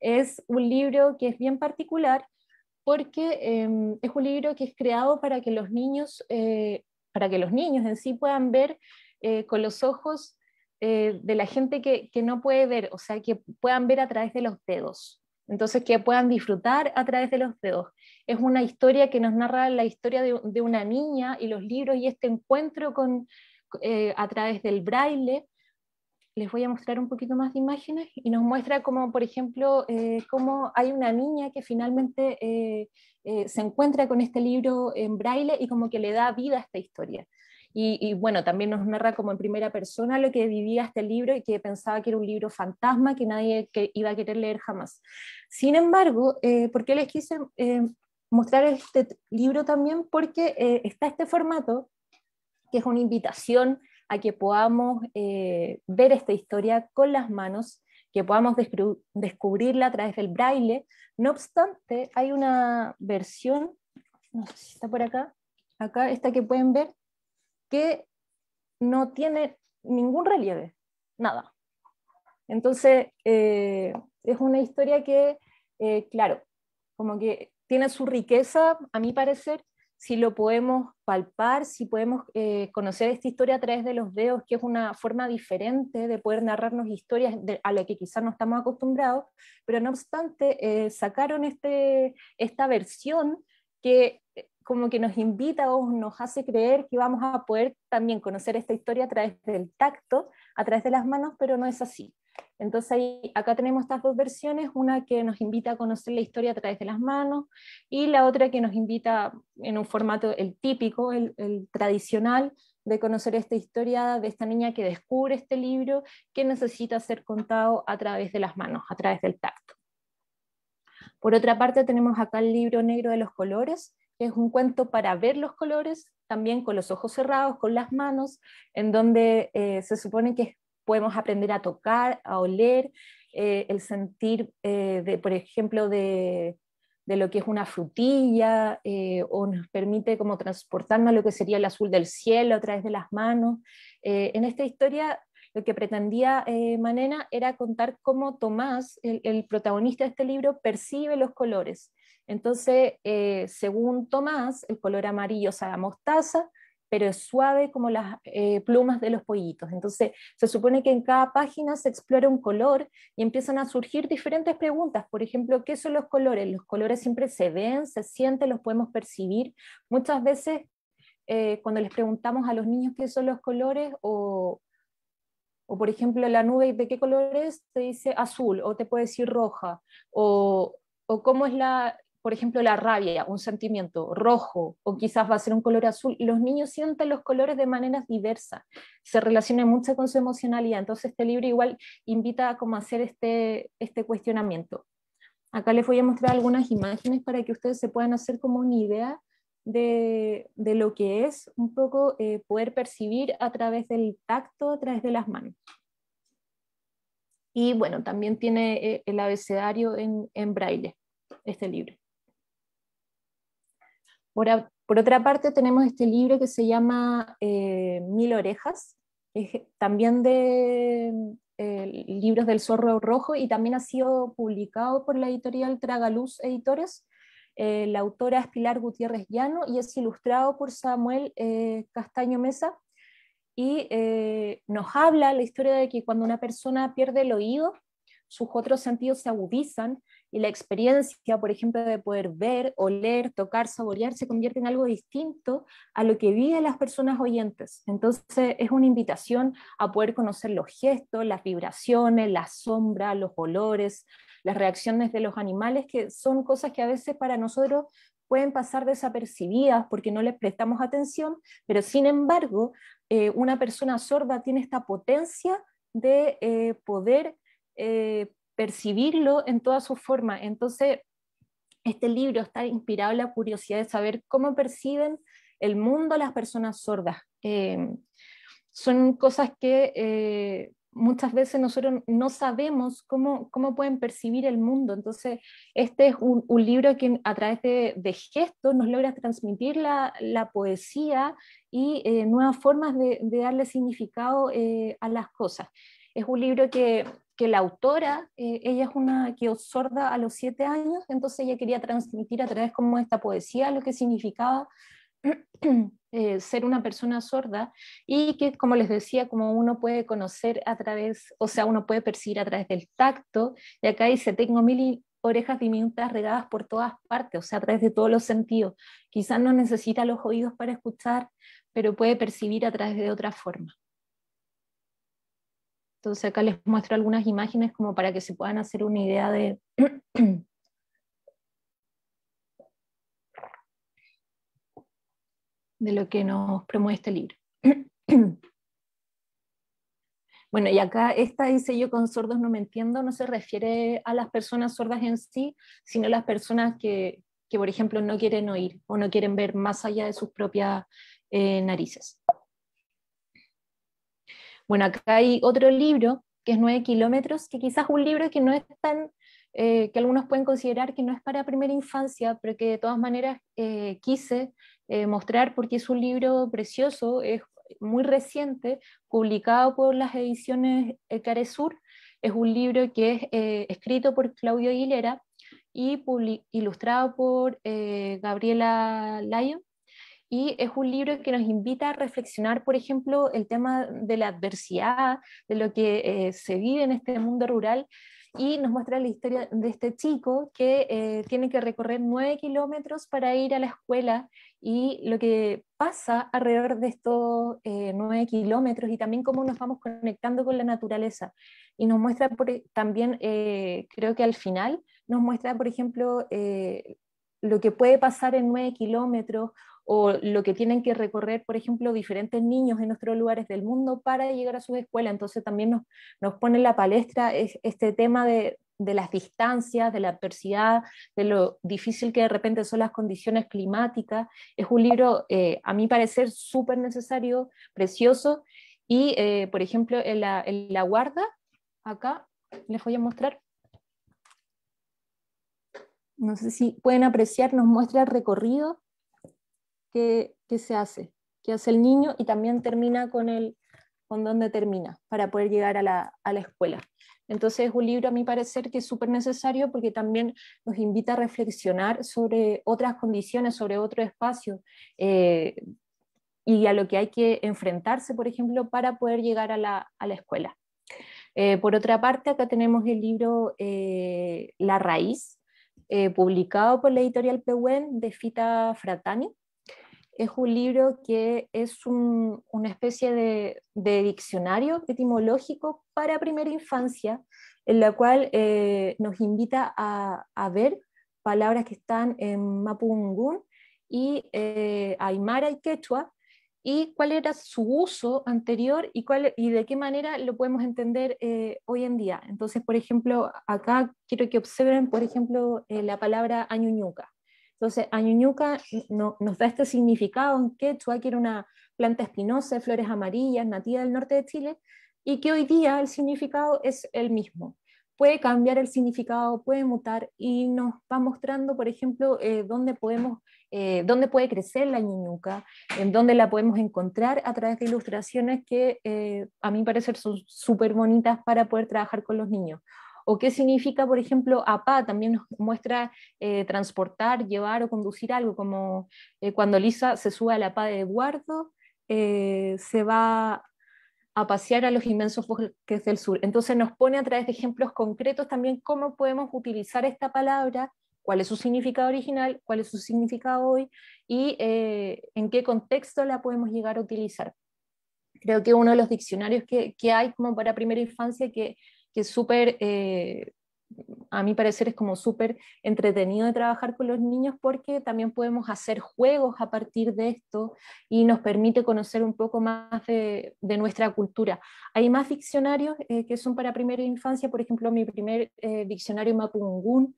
Speaker 2: es un libro que es bien particular porque em, es un libro que es creado para que los niños, eh, para que los niños en sí puedan ver eh, con los ojos eh, de la gente que, que, no puede ver, o sea, que puedan ver a través de los dedos. Entonces, que puedan disfrutar a través de los dedos. Es una historia que nos narra la historia de, una niña y los libros y este encuentro con, eh, a través del braille. Les voy a mostrar un poquito más de imágenes y nos muestra como, por ejemplo, eh, cómo hay una niña que finalmente eh, se encuentra con este libro en braille y como que le da vida a esta historia. Y, bueno, también nos narra como en primera persona lo que vivía este libro y que pensaba que era un libro fantasma que nadie que iba a querer leer jamás. Sin embargo, eh, ¿por qué les quise eh, mostrar este libro también? Porque eh, está este formato, que es una invitación a que podamos eh, ver esta historia con las manos, que podamos descubrirla a través del braille. No obstante, hay una versión, no sé si está por acá, acá, esta que pueden ver, que no tiene ningún relieve, nada. Entonces, eh, es una historia que, eh, claro, como que tiene su riqueza, a mi parecer, si lo podemos palpar, si podemos eh, conocer esta historia a través de los dedos, que es una forma diferente de poder narrarnos historias a la que quizás no estamos acostumbrados, pero no obstante, sacaron este, esta versión que como que nos invita o nos hace creer que vamos a poder también conocer esta historia a través del tacto, a través de las manos, pero no es así. Entonces ahí, acá tenemos estas dos versiones, una que nos invita a conocer la historia a través de las manos y la otra que nos invita en un formato el típico, el, el tradicional, de conocer esta historia de esta niña que descubre este libro que necesita ser contado a través de las manos, a través del tacto. Por otra parte tenemos acá el libro negro de los colores, que es un cuento para ver los colores, también con los ojos cerrados, con las manos, en donde eh, se supone que podemos aprender a tocar, a oler, eh, el sentir, eh, de, por ejemplo, de, de, lo que es una frutilla, o nos permite como transportarnos a lo que sería el azul del cielo a través de las manos. en esta historia lo que pretendía Manena era contar cómo Tomás, el, protagonista de este libro, percibe los colores. Entonces, eh, según Tomás, el color amarillo es la mostaza, pero es suave como las eh, plumas de los pollitos. Entonces, se supone que en cada página se explora un color y empiezan a surgir diferentes preguntas. Por ejemplo, ¿qué son los colores? Los colores siempre se ven, se sienten, los podemos percibir. Muchas veces, eh, cuando les preguntamos a los niños qué son los colores o, por ejemplo la nube de qué color es, te dice azul o te puede decir roja o cómo es la, por ejemplo, la rabia, un sentimiento rojo o quizás va a ser un color azul, los niños sienten los colores de maneras diversas, se relaciona mucho con su emocionalidad, entonces este libro igual invita a como hacer este, este cuestionamiento. Acá les voy a mostrar algunas imágenes para que ustedes se puedan hacer como una idea de, de lo que es un poco eh, poder percibir a través del tacto, a través de las manos. Y bueno, también tiene eh, el abecedario en, en braille, este libro. Por, otra parte, tenemos este libro que se llama eh, Mil Orejas, también de eh, libros del zorro rojo y también ha sido publicado por la editorial Tragaluz Editores. Eh, la autora es Pilar Gutiérrez Llano y es ilustrado por Samuel Castaño Mesa. Y nos habla la historia de que cuando una persona pierde el oído, sus otros sentidos se agudizan y la experiencia, por ejemplo, de poder ver, oler, tocar, saborear, se convierte en algo distinto a lo que viven las personas oyentes. Entonces es una invitación a poder conocer los gestos, las vibraciones, la sombra, los olores, las reacciones de los animales, que son cosas que a veces para nosotros pueden pasar desapercibidas porque no les prestamos atención, pero sin embargo, eh, una persona sorda tiene esta potencia de eh, poder eh, percibirlo en toda su forma. Entonces, este libro está inspirado en la curiosidad de saber cómo perciben el mundo las personas sordas. Eh, son cosas que eh, muchas veces nosotros no sabemos cómo, cómo pueden percibir el mundo. Entonces, este es un, libro que a través de, gestos nos logra transmitir la, poesía y eh, nuevas formas de, darle significado a las cosas. Es un libro que que la autora, eh, ella es una que sorda a los siete años, entonces ella quería transmitir a través como esta poesía lo que significaba eh, ser una persona sorda y que, como les decía, como uno puede conocer a través, o sea, uno puede percibir a través del tacto, y acá dice, tengo mil orejas diminutas regadas por todas partes, o sea, a través de todos los sentidos. Quizás no necesita los oídos para escuchar, pero puede percibir a través de otra forma. Entonces acá les muestro algunas imágenes como para que se puedan hacer una idea de... de lo que nos promueve este libro. Bueno, y acá esta dice yo con sordos no me entiendo, no se refiere a las personas sordas en sí, sino a las personas que, que por ejemplo, no quieren oír o no quieren ver más allá de sus propias eh, narices. Bueno, acá hay otro libro que es 9 kilómetros, que quizás un libro que no es tan, eh, que algunos pueden considerar que no es para primera infancia, pero que de todas maneras eh, quise eh, mostrar porque es un libro precioso, es muy reciente, publicado por las ediciones Sur, es un libro que es escrito por Claudio Aguilera y ilustrado por Gabriela Lyon y es un libro que nos invita a reflexionar, por ejemplo, el tema de la adversidad, de lo que eh, se vive en este mundo rural, y nos muestra la historia de este chico que eh, tiene que recorrer nueve kilómetros para ir a la escuela y lo que pasa alrededor de estos eh, nueve kilómetros y también cómo nos vamos conectando con la naturaleza. Y nos muestra e, también, creo que al final, nos muestra, por ejemplo, lo que puede pasar en nueve kilómetros o lo que tienen que recorrer, por ejemplo, diferentes niños en otros lugares del mundo para llegar a su escuela, Entonces también nos, nos pone en la palestra este tema de, las distancias, de la adversidad, de lo difícil que de repente son las condiciones climáticas. Es un libro, eh, a mi parecer, súper necesario, precioso. Y, eh, por ejemplo, la, en la, guarda, acá les voy a mostrar. No sé si pueden apreciar, nos muestra el recorrido qué se hace, qué hace el niño y también termina con el con dónde termina para poder llegar a la, a la escuela. Entonces es un libro, a mi parecer, que es súper necesario porque también nos invita a reflexionar sobre otras condiciones, sobre otro espacio eh, y a lo que hay que enfrentarse, por ejemplo, para poder llegar a la, a la escuela. Eh, por otra parte, acá tenemos el libro eh, La Raíz, publicado por la editorial Pehuen de Fita Fratani es un libro que es una especie de, diccionario etimológico para primera infancia, en la cual eh, nos invita a, ver palabras que están en Mapungún y eh, Aymara y Quechua, y cuál era su uso anterior y, cuál, y de qué manera lo podemos entender eh, hoy en día. Entonces, por ejemplo, acá quiero que observen, por ejemplo, la palabra añuñuca entonces, Añuñuca no, nos da este significado en que que era una planta espinosa, de flores amarillas, nativa del norte de Chile, y que hoy día el significado es el mismo. Puede cambiar el significado, puede mutar y nos va mostrando, por ejemplo, eh, dónde, podemos, eh, dónde puede crecer la ñuñuca, en dónde la podemos encontrar a través de ilustraciones que eh, a mí parecer son súper bonitas para poder trabajar con los niños o qué significa, por ejemplo, APA, también nos muestra eh, transportar, llevar o conducir algo, como eh, cuando Lisa se sube a la APA de Eduardo, eh, se va a pasear a los inmensos bosques del sur. Entonces nos pone a través de ejemplos concretos también cómo podemos utilizar esta palabra, cuál es su significado original, cuál es su significado hoy y en qué contexto la podemos llegar a utilizar creo que uno de los diccionarios que, que, hay como para primera infancia que que es súper, eh, a mi parecer es como súper entretenido de trabajar con los niños porque también podemos hacer juegos a partir de esto y nos permite conocer un poco más de, nuestra cultura. Hay más diccionarios eh, que son para primera infancia, por ejemplo, mi primer eh, diccionario Mapungun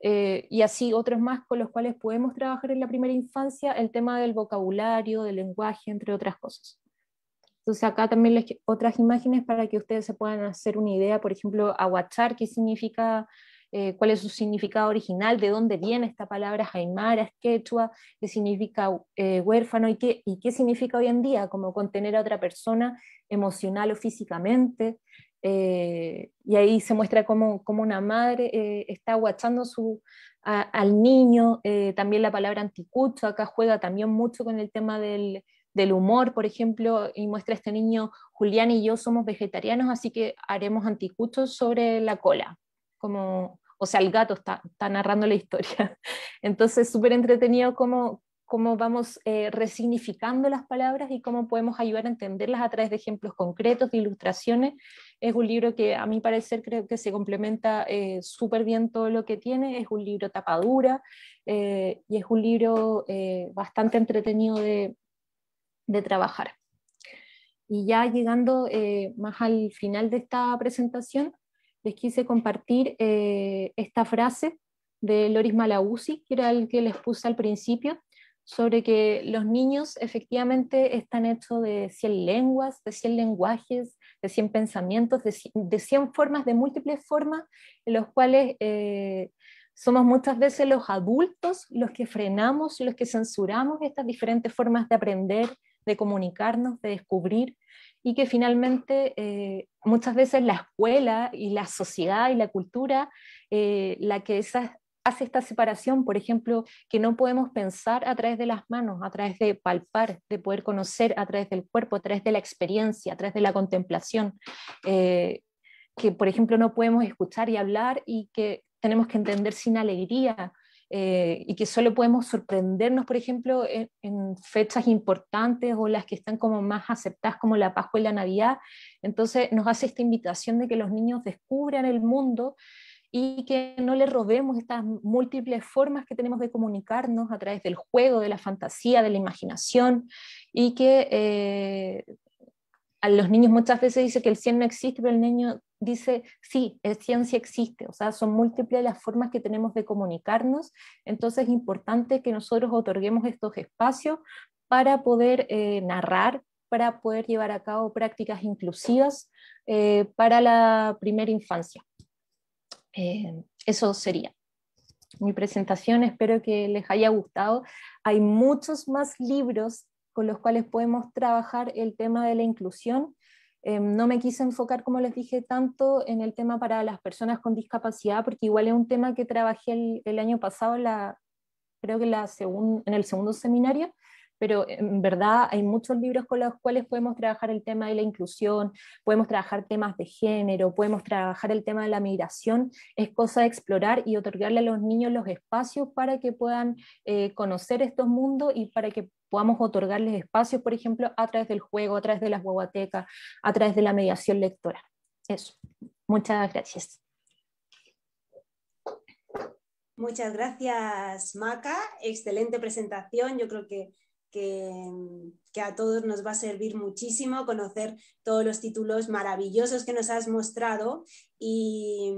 Speaker 2: y así otros más con los cuales podemos trabajar en la primera infancia el tema del vocabulario, del lenguaje, entre otras cosas. Entonces acá también otras imágenes para que ustedes se puedan hacer una idea, por ejemplo, aguachar, qué significa, eh, cuál es su significado original, de dónde viene esta palabra jaimara, quechua, qué significa eh, huérfano y qué, y qué significa hoy en día, como contener a otra persona emocional o físicamente. Eh, y ahí se muestra cómo, cómo una madre está aguachando su, al niño, también la palabra anticucho, acá juega también mucho con el tema del, del humor, por ejemplo, y muestra este niño, Julián y yo somos vegetarianos, así que haremos anticuchos sobre la cola, como, o sea, el gato está, narrando la historia. Entonces, súper entretenido cómo, vamos eh, resignificando las palabras y cómo podemos ayudar a entenderlas a través de ejemplos concretos, de ilustraciones. Es un libro que a mi parecer creo que se complementa eh, súper bien todo lo que tiene. Es un libro tapadura eh, y es un libro bastante entretenido de, de trabajar. Y ya llegando eh, más al final de esta presentación, les quise compartir eh, esta frase de Loris Malaguzzi, que era el que les puse al principio, sobre que los niños efectivamente están hechos de 100 lenguas, de 100 lenguajes, de 100 pensamientos, de 100, formas, de múltiples formas, en los cuales eh, somos muchas veces los adultos los que frenamos, los que censuramos estas diferentes formas de aprender, de comunicarnos, de descubrir, y que finalmente eh, muchas veces la escuela y la sociedad y la cultura, eh, la que hace esta separación, por ejemplo, que no podemos pensar a través de las manos, a través de palpar, de poder conocer, a través del cuerpo, a través de la experiencia, a través de la contemplación, eh, que por ejemplo no podemos escuchar y hablar y que tenemos que entender sin alegría, eh, y que solo podemos sorprendernos, por ejemplo, en, fechas importantes o las que están como más aceptadas como la Pascua y la Navidad. Entonces nos hace esta invitación de que los niños descubran el mundo y que no le robemos estas múltiples formas que tenemos de comunicarnos a través del juego, de la fantasía, de la imaginación, y que eh, a los niños muchas veces dice que el cielo no existe, pero el niño dice, sí, la ciencia existe, o sea, son múltiples las formas que tenemos de comunicarnos, entonces es importante que nosotros otorguemos estos espacios para poder eh, narrar, para poder llevar a cabo prácticas inclusivas eh, para la primera infancia. Eh, eso sería mi presentación, espero que les haya gustado. Hay muchos más libros con los cuales podemos trabajar el tema de la inclusión Em, no me quise enfocar, como les dije, tanto en el tema para las personas con discapacidad, porque igual es un tema que trabajé el, año pasado, creo que en el segundo seminario, pero en verdad hay muchos libros con los cuales podemos trabajar el tema de la inclusión, podemos trabajar temas de género, podemos trabajar el tema de la migración, es cosa de explorar y otorgarle a los niños los espacios para que puedan eh, conocer estos mundos y para que podamos otorgarles espacios, por ejemplo, a través del juego, a través de las guaguatecas, a través de la mediación lectora. Eso. Muchas gracias.
Speaker 1: Muchas gracias, Maca. Excelente presentación. Yo creo que que a todos nos va a servir muchísimo conocer todos los títulos maravillosos que nos has mostrado y,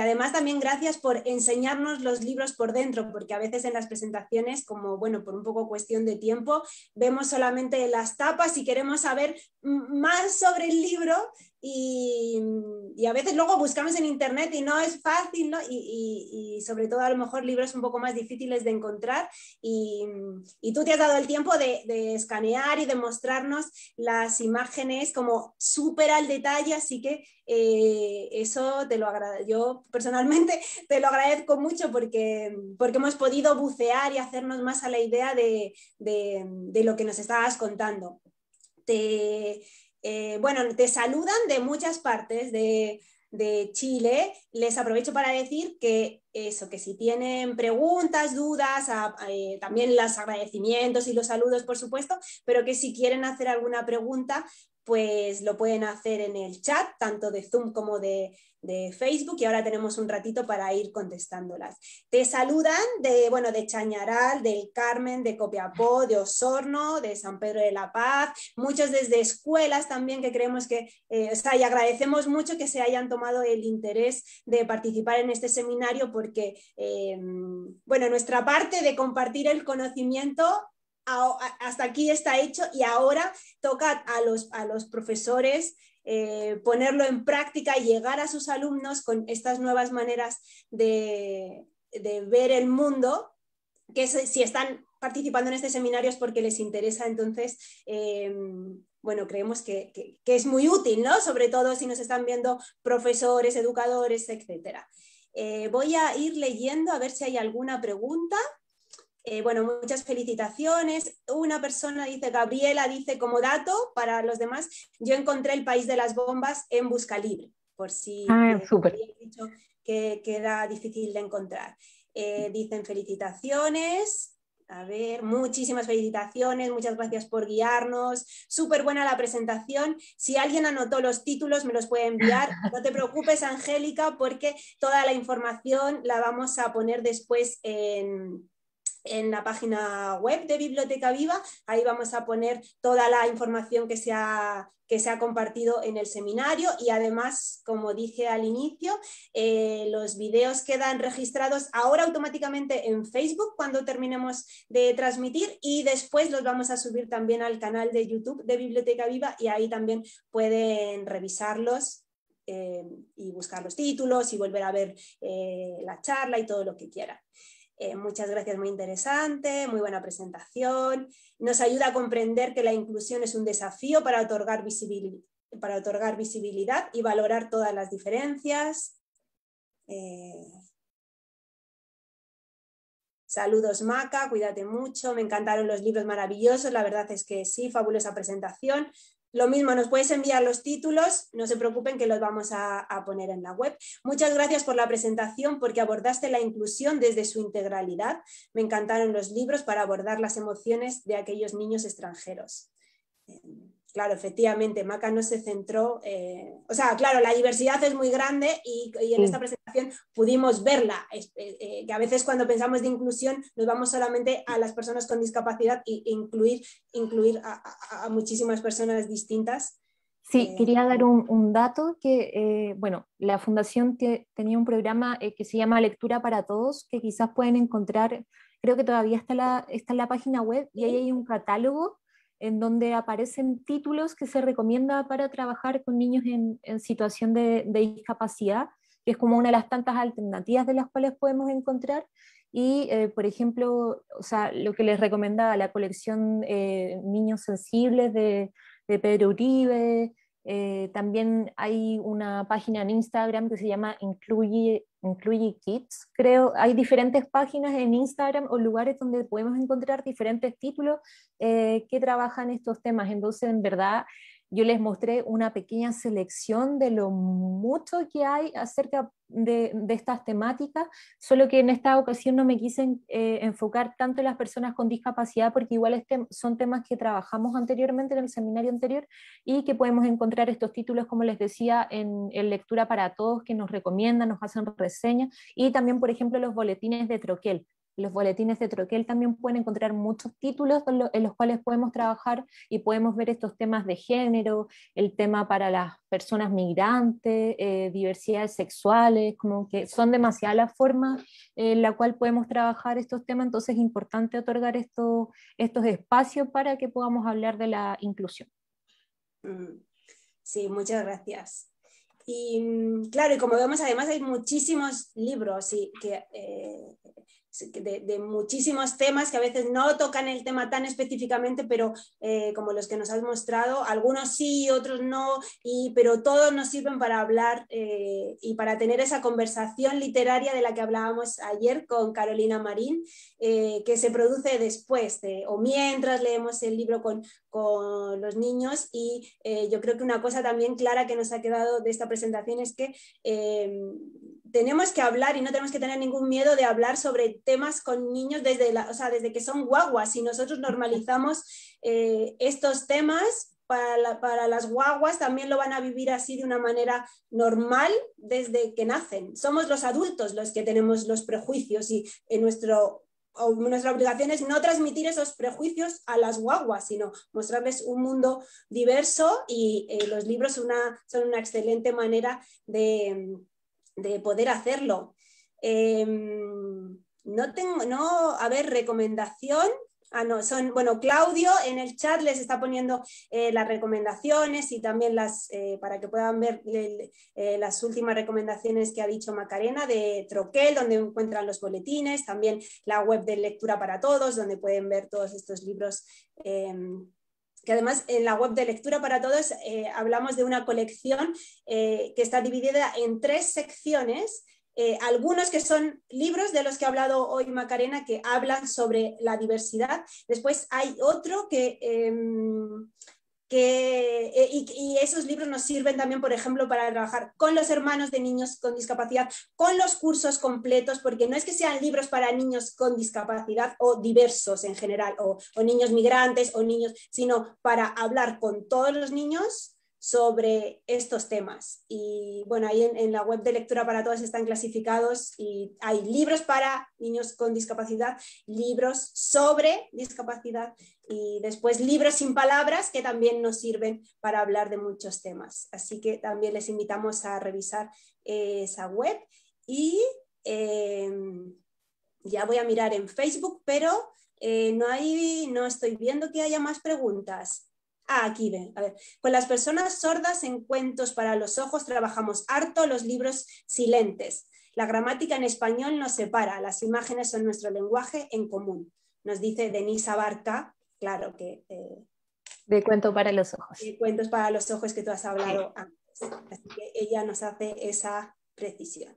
Speaker 1: además también gracias por enseñarnos los libros por dentro, porque a veces en las presentaciones, como bueno, por un poco cuestión de tiempo, vemos solamente las tapas y queremos saber más sobre el libro y, a veces luego buscamos en internet y no es fácil, ¿no? Y, sobre todo a lo mejor libros un poco más difíciles de encontrar y, tú te has dado el tiempo de escanear y demostrarnos las imágenes como súper al detalle, así que eh, eso te lo agradezco, yo personalmente te lo agradezco mucho porque, porque hemos podido bucear y hacernos más a la idea de, de, lo que nos estabas contando. Te, eh, bueno, te saludan de muchas partes, de de Chile, les aprovecho para decir que eso, que si tienen preguntas, dudas, eh, también los agradecimientos y los saludos, por supuesto, pero que si quieren hacer alguna pregunta, pues lo pueden hacer en el chat, tanto de Zoom como de, Facebook, y ahora tenemos un ratito para ir contestándolas. Te saludan de, bueno, de Chañaral, del Carmen, de Copiapó, de Osorno, de San Pedro de la Paz, muchos desde escuelas también que creemos que, eh, o sea, y agradecemos mucho que se hayan tomado el interés de participar en este seminario porque, eh, bueno, nuestra parte de compartir el conocimiento hasta aquí está hecho y ahora toca a los, a los profesores eh, ponerlo en práctica y llegar a sus alumnos con estas nuevas maneras de, de ver el mundo, que si están participando en este seminario es porque les interesa, entonces, em, bueno, creemos que, que, es muy útil, ¿no? Sobre todo si nos están viendo profesores, educadores, etc. Eh, voy a ir leyendo a ver si hay alguna pregunta. Eh, bueno, muchas felicitaciones. Una persona dice, Gabriela dice como dato para los demás, yo encontré el país de las bombas en Busca Libre, por si queda ah, que, queda difícil de encontrar. Eh, dicen felicitaciones. A ver, muchísimas felicitaciones, muchas gracias por guiarnos. Súper buena la presentación. Si alguien anotó los títulos, me los puede enviar. No te preocupes, Angélica, porque toda la información la vamos a poner después en, en la página web de Biblioteca Viva. Ahí vamos a poner toda la información que se ha, compartido en el seminario y además, como dije al inicio, eh, los videos quedan registrados ahora automáticamente en Facebook cuando terminemos de transmitir y después los vamos a subir también al canal de YouTube de Biblioteca Viva y ahí también pueden revisarlos eh, y buscar los títulos y volver a ver eh, la charla y todo lo que quieran. Eh, muchas gracias, muy interesante, muy buena presentación. Nos ayuda a comprender que la inclusión es un desafío para otorgar, para otorgar visibilidad y valorar todas las diferencias. Eh, saludos, Maca, cuídate mucho. Me encantaron los libros maravillosos. La verdad es que sí, fabulosa presentación. Lo mismo, nos puedes enviar los títulos, no se preocupen que los vamos a, poner en la web. Muchas gracias por la presentación porque abordaste la inclusión desde su integralidad. Me encantaron los libros para abordar las emociones de aquellos niños extranjeros. Eh, Claro, efectivamente, Maca no se centró, eh, o sea, claro, la diversidad es muy grande y, en esta presentación pudimos verla, eh, eh, que a veces cuando pensamos de inclusión nos vamos solamente a las personas con discapacidad e incluir, incluir a, muchísimas personas distintas.
Speaker 2: Sí, quería dar un, dato que, bueno, la fundación tenía un programa que se llama Lectura para Todos, que quizás pueden encontrar, creo que todavía está, la, está en la página web y ahí hay un catálogo en donde aparecen títulos que se recomienda para trabajar con niños en, situación de, discapacidad, que es como una de las tantas alternativas de las cuales podemos encontrar. Y, eh, por ejemplo, o sea, lo que les recomendaba la colección eh, Niños Sensibles de, Pedro Uribe, eh, también hay una página en Instagram que se llama Incluye, incluye kits, creo. Hay diferentes páginas en Instagram o lugares donde podemos encontrar diferentes títulos eh, que trabajan estos temas. Entonces, en verdad, yo les mostré una pequeña selección de lo mucho que hay acerca de, estas temáticas, solo que en esta ocasión no me quise eh, enfocar tanto en las personas con discapacidad, porque igual son temas que trabajamos anteriormente en el seminario anterior y que podemos encontrar estos títulos, como les decía, en, en Lectura para Todos, que nos recomiendan, nos hacen reseñas, y también, por ejemplo, los boletines de Troquel, los boletines de Troquel también pueden encontrar muchos títulos en los cuales podemos trabajar y podemos ver estos temas de género, el tema para las personas migrantes, eh, diversidades sexuales, como que son demasiadas las formas en la cual podemos trabajar estos temas, entonces es importante otorgar estos, estos espacios para que podamos hablar de la inclusión.
Speaker 1: Mm, sí, muchas gracias. Y mm, claro, y como vemos, además hay muchísimos libros y que, eh, de, muchísimos temas que a veces no tocan el tema tan específicamente, pero eh, como los que nos has mostrado, algunos sí, otros no, y, pero todos nos sirven para hablar eh, y para tener esa conversación literaria de la que hablábamos ayer con Carolina Marín, eh, que se produce después de, o mientras leemos el libro con, con los niños. Y yo creo que una cosa también clara que nos ha quedado de esta presentación es que tenemos que hablar y no tenemos que tener ningún miedo de hablar sobre temas con niños desde, la, desde que son guaguas. Si nosotros normalizamos eh, estos temas, para, las guaguas también lo van a vivir así de una manera normal desde que nacen. Somos los adultos los que tenemos los prejuicios y en eh, nuestro, nuestra obligación es no transmitir esos prejuicios a las guaguas, sino mostrarles un mundo diverso y eh, los libros una, son una excelente manera de de poder hacerlo. Em, no tengo, no, a ver, recomendación. Ah, no, son, bueno, Claudio en el chat les está poniendo eh, las recomendaciones y también las, eh, para que puedan ver eh, las últimas recomendaciones que ha dicho Macarena de Troquel, donde encuentran los boletines, también la web de lectura para todos, donde pueden ver todos estos libros em, que además en la web de Lectura para Todos eh, hablamos de una colección eh, que está dividida en tres secciones, eh, algunos que son libros de los que ha hablado hoy Macarena que hablan sobre la diversidad. Después hay otro que em, eh, y, esos libros nos sirven también, por ejemplo, para trabajar con los hermanos de niños con discapacidad, con los cursos completos, porque no es que sean libros para niños con discapacidad o diversos en general, o, o niños migrantes o niños, sino para hablar con todos los niños sobre estos temas. Y bueno, ahí en, la web de lectura para todos están clasificados y hay libros para niños con discapacidad, libros sobre discapacidad y después libros sin palabras que también nos sirven para hablar de muchos temas. Así que también les invitamos a revisar eh, esa web y eh, ya voy a mirar en Facebook, pero eh, no, hay, no estoy viendo que haya más preguntas. Ah, aquí ven. A ver. Con las personas sordas en cuentos para los ojos trabajamos harto los libros silentes. La gramática en español nos separa, las imágenes son nuestro lenguaje en común. Nos dice Denisa Barca, claro que... Eh,
Speaker 2: de cuento para los ojos. De
Speaker 1: cuentos para los ojos que tú has hablado antes. Así que ella nos hace esa precisión.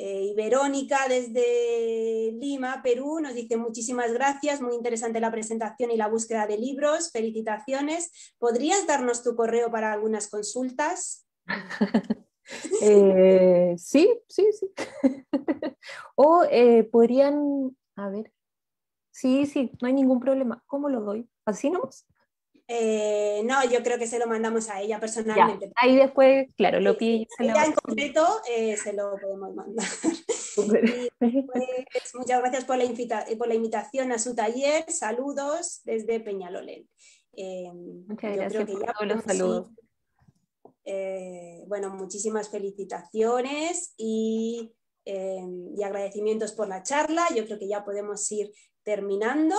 Speaker 1: Eh, y Verónica desde Lima, Perú, nos dice muchísimas gracias, muy interesante la presentación y la búsqueda de libros, felicitaciones. ¿Podrías darnos tu correo para algunas consultas?
Speaker 2: Eh, sí, sí, sí. o eh, podrían, a ver, sí, sí, no hay ningún problema. ¿Cómo lo doy? ¿Así nomás?
Speaker 1: Eh, no, yo creo que se lo mandamos a ella personalmente.
Speaker 2: ahí después, claro, lo pide. se ella en
Speaker 1: concreto eh, se lo podemos mandar. Pues, muchas gracias por la, invitación a su taller. Saludos desde Peñalolén. Eh, muchas gracias saludos. bueno, muchísimas felicitaciones y agradecimientos por la charla. Yo creo que ya podemos ir terminando,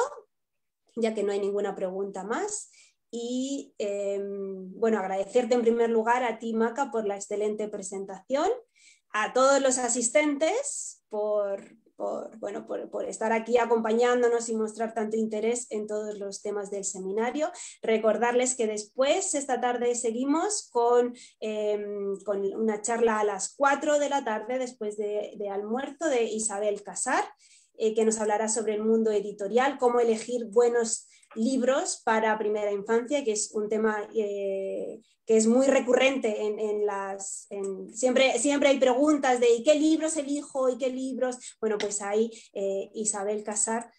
Speaker 1: ya que no hay ninguna pregunta más. Y em, bueno, agradecerte en primer lugar a ti, Maca, por la excelente presentación, a todos los asistentes por, estar aquí acompañándonos y mostrar tanto interés en todos los temas del seminario. Recordarles que después, esta tarde, seguimos con, em, con una charla a las 4 de la tarde, después de, almuerzo, de Isabel Casar, eh, que nos hablará sobre el mundo editorial, cómo elegir buenos libros para primera infancia, que es un tema eh, que es muy recurrente en, las... siempre, siempre hay preguntas de qué libros elijo? ¿y qué libros? Bueno, pues ahí eh, Isabel Casar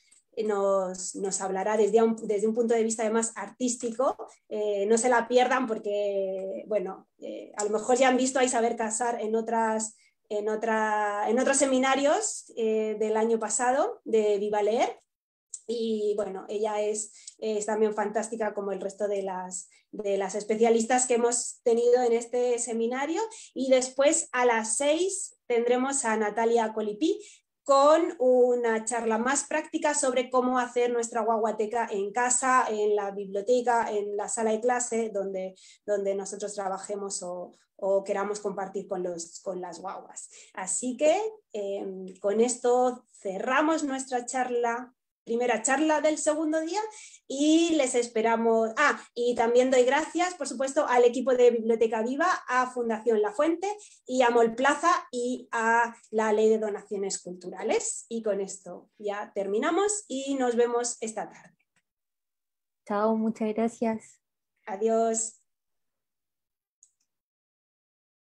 Speaker 1: nos, nos, hablará desde un, desde un punto de vista además artístico. Eh, no se la pierdan porque, bueno, a lo mejor ya han visto a Isabel Casar en otras... En, otra, en otros seminarios del año pasado de Viva Leer, y bueno, ella es, también fantástica como el resto de las, de las especialistas que hemos tenido en este seminario. Y después a las seis tendremos a Natalia Colipí con una charla más práctica sobre cómo hacer nuestra guaguateca en casa, en la biblioteca, en la sala de clase donde, donde nosotros trabajemos o, queramos compartir con, los, con las guaguas. Así que em, con esto cerramos nuestra charla primera charla del segundo día y les esperamos. Ah, y también doy gracias, por supuesto, al equipo de Biblioteca Viva, a Fundación La Fuente y a Molplaza y a la Ley de Donaciones Culturales. Y con esto ya terminamos y nos vemos esta tarde.
Speaker 2: Chao, muchas gracias.
Speaker 1: Adiós.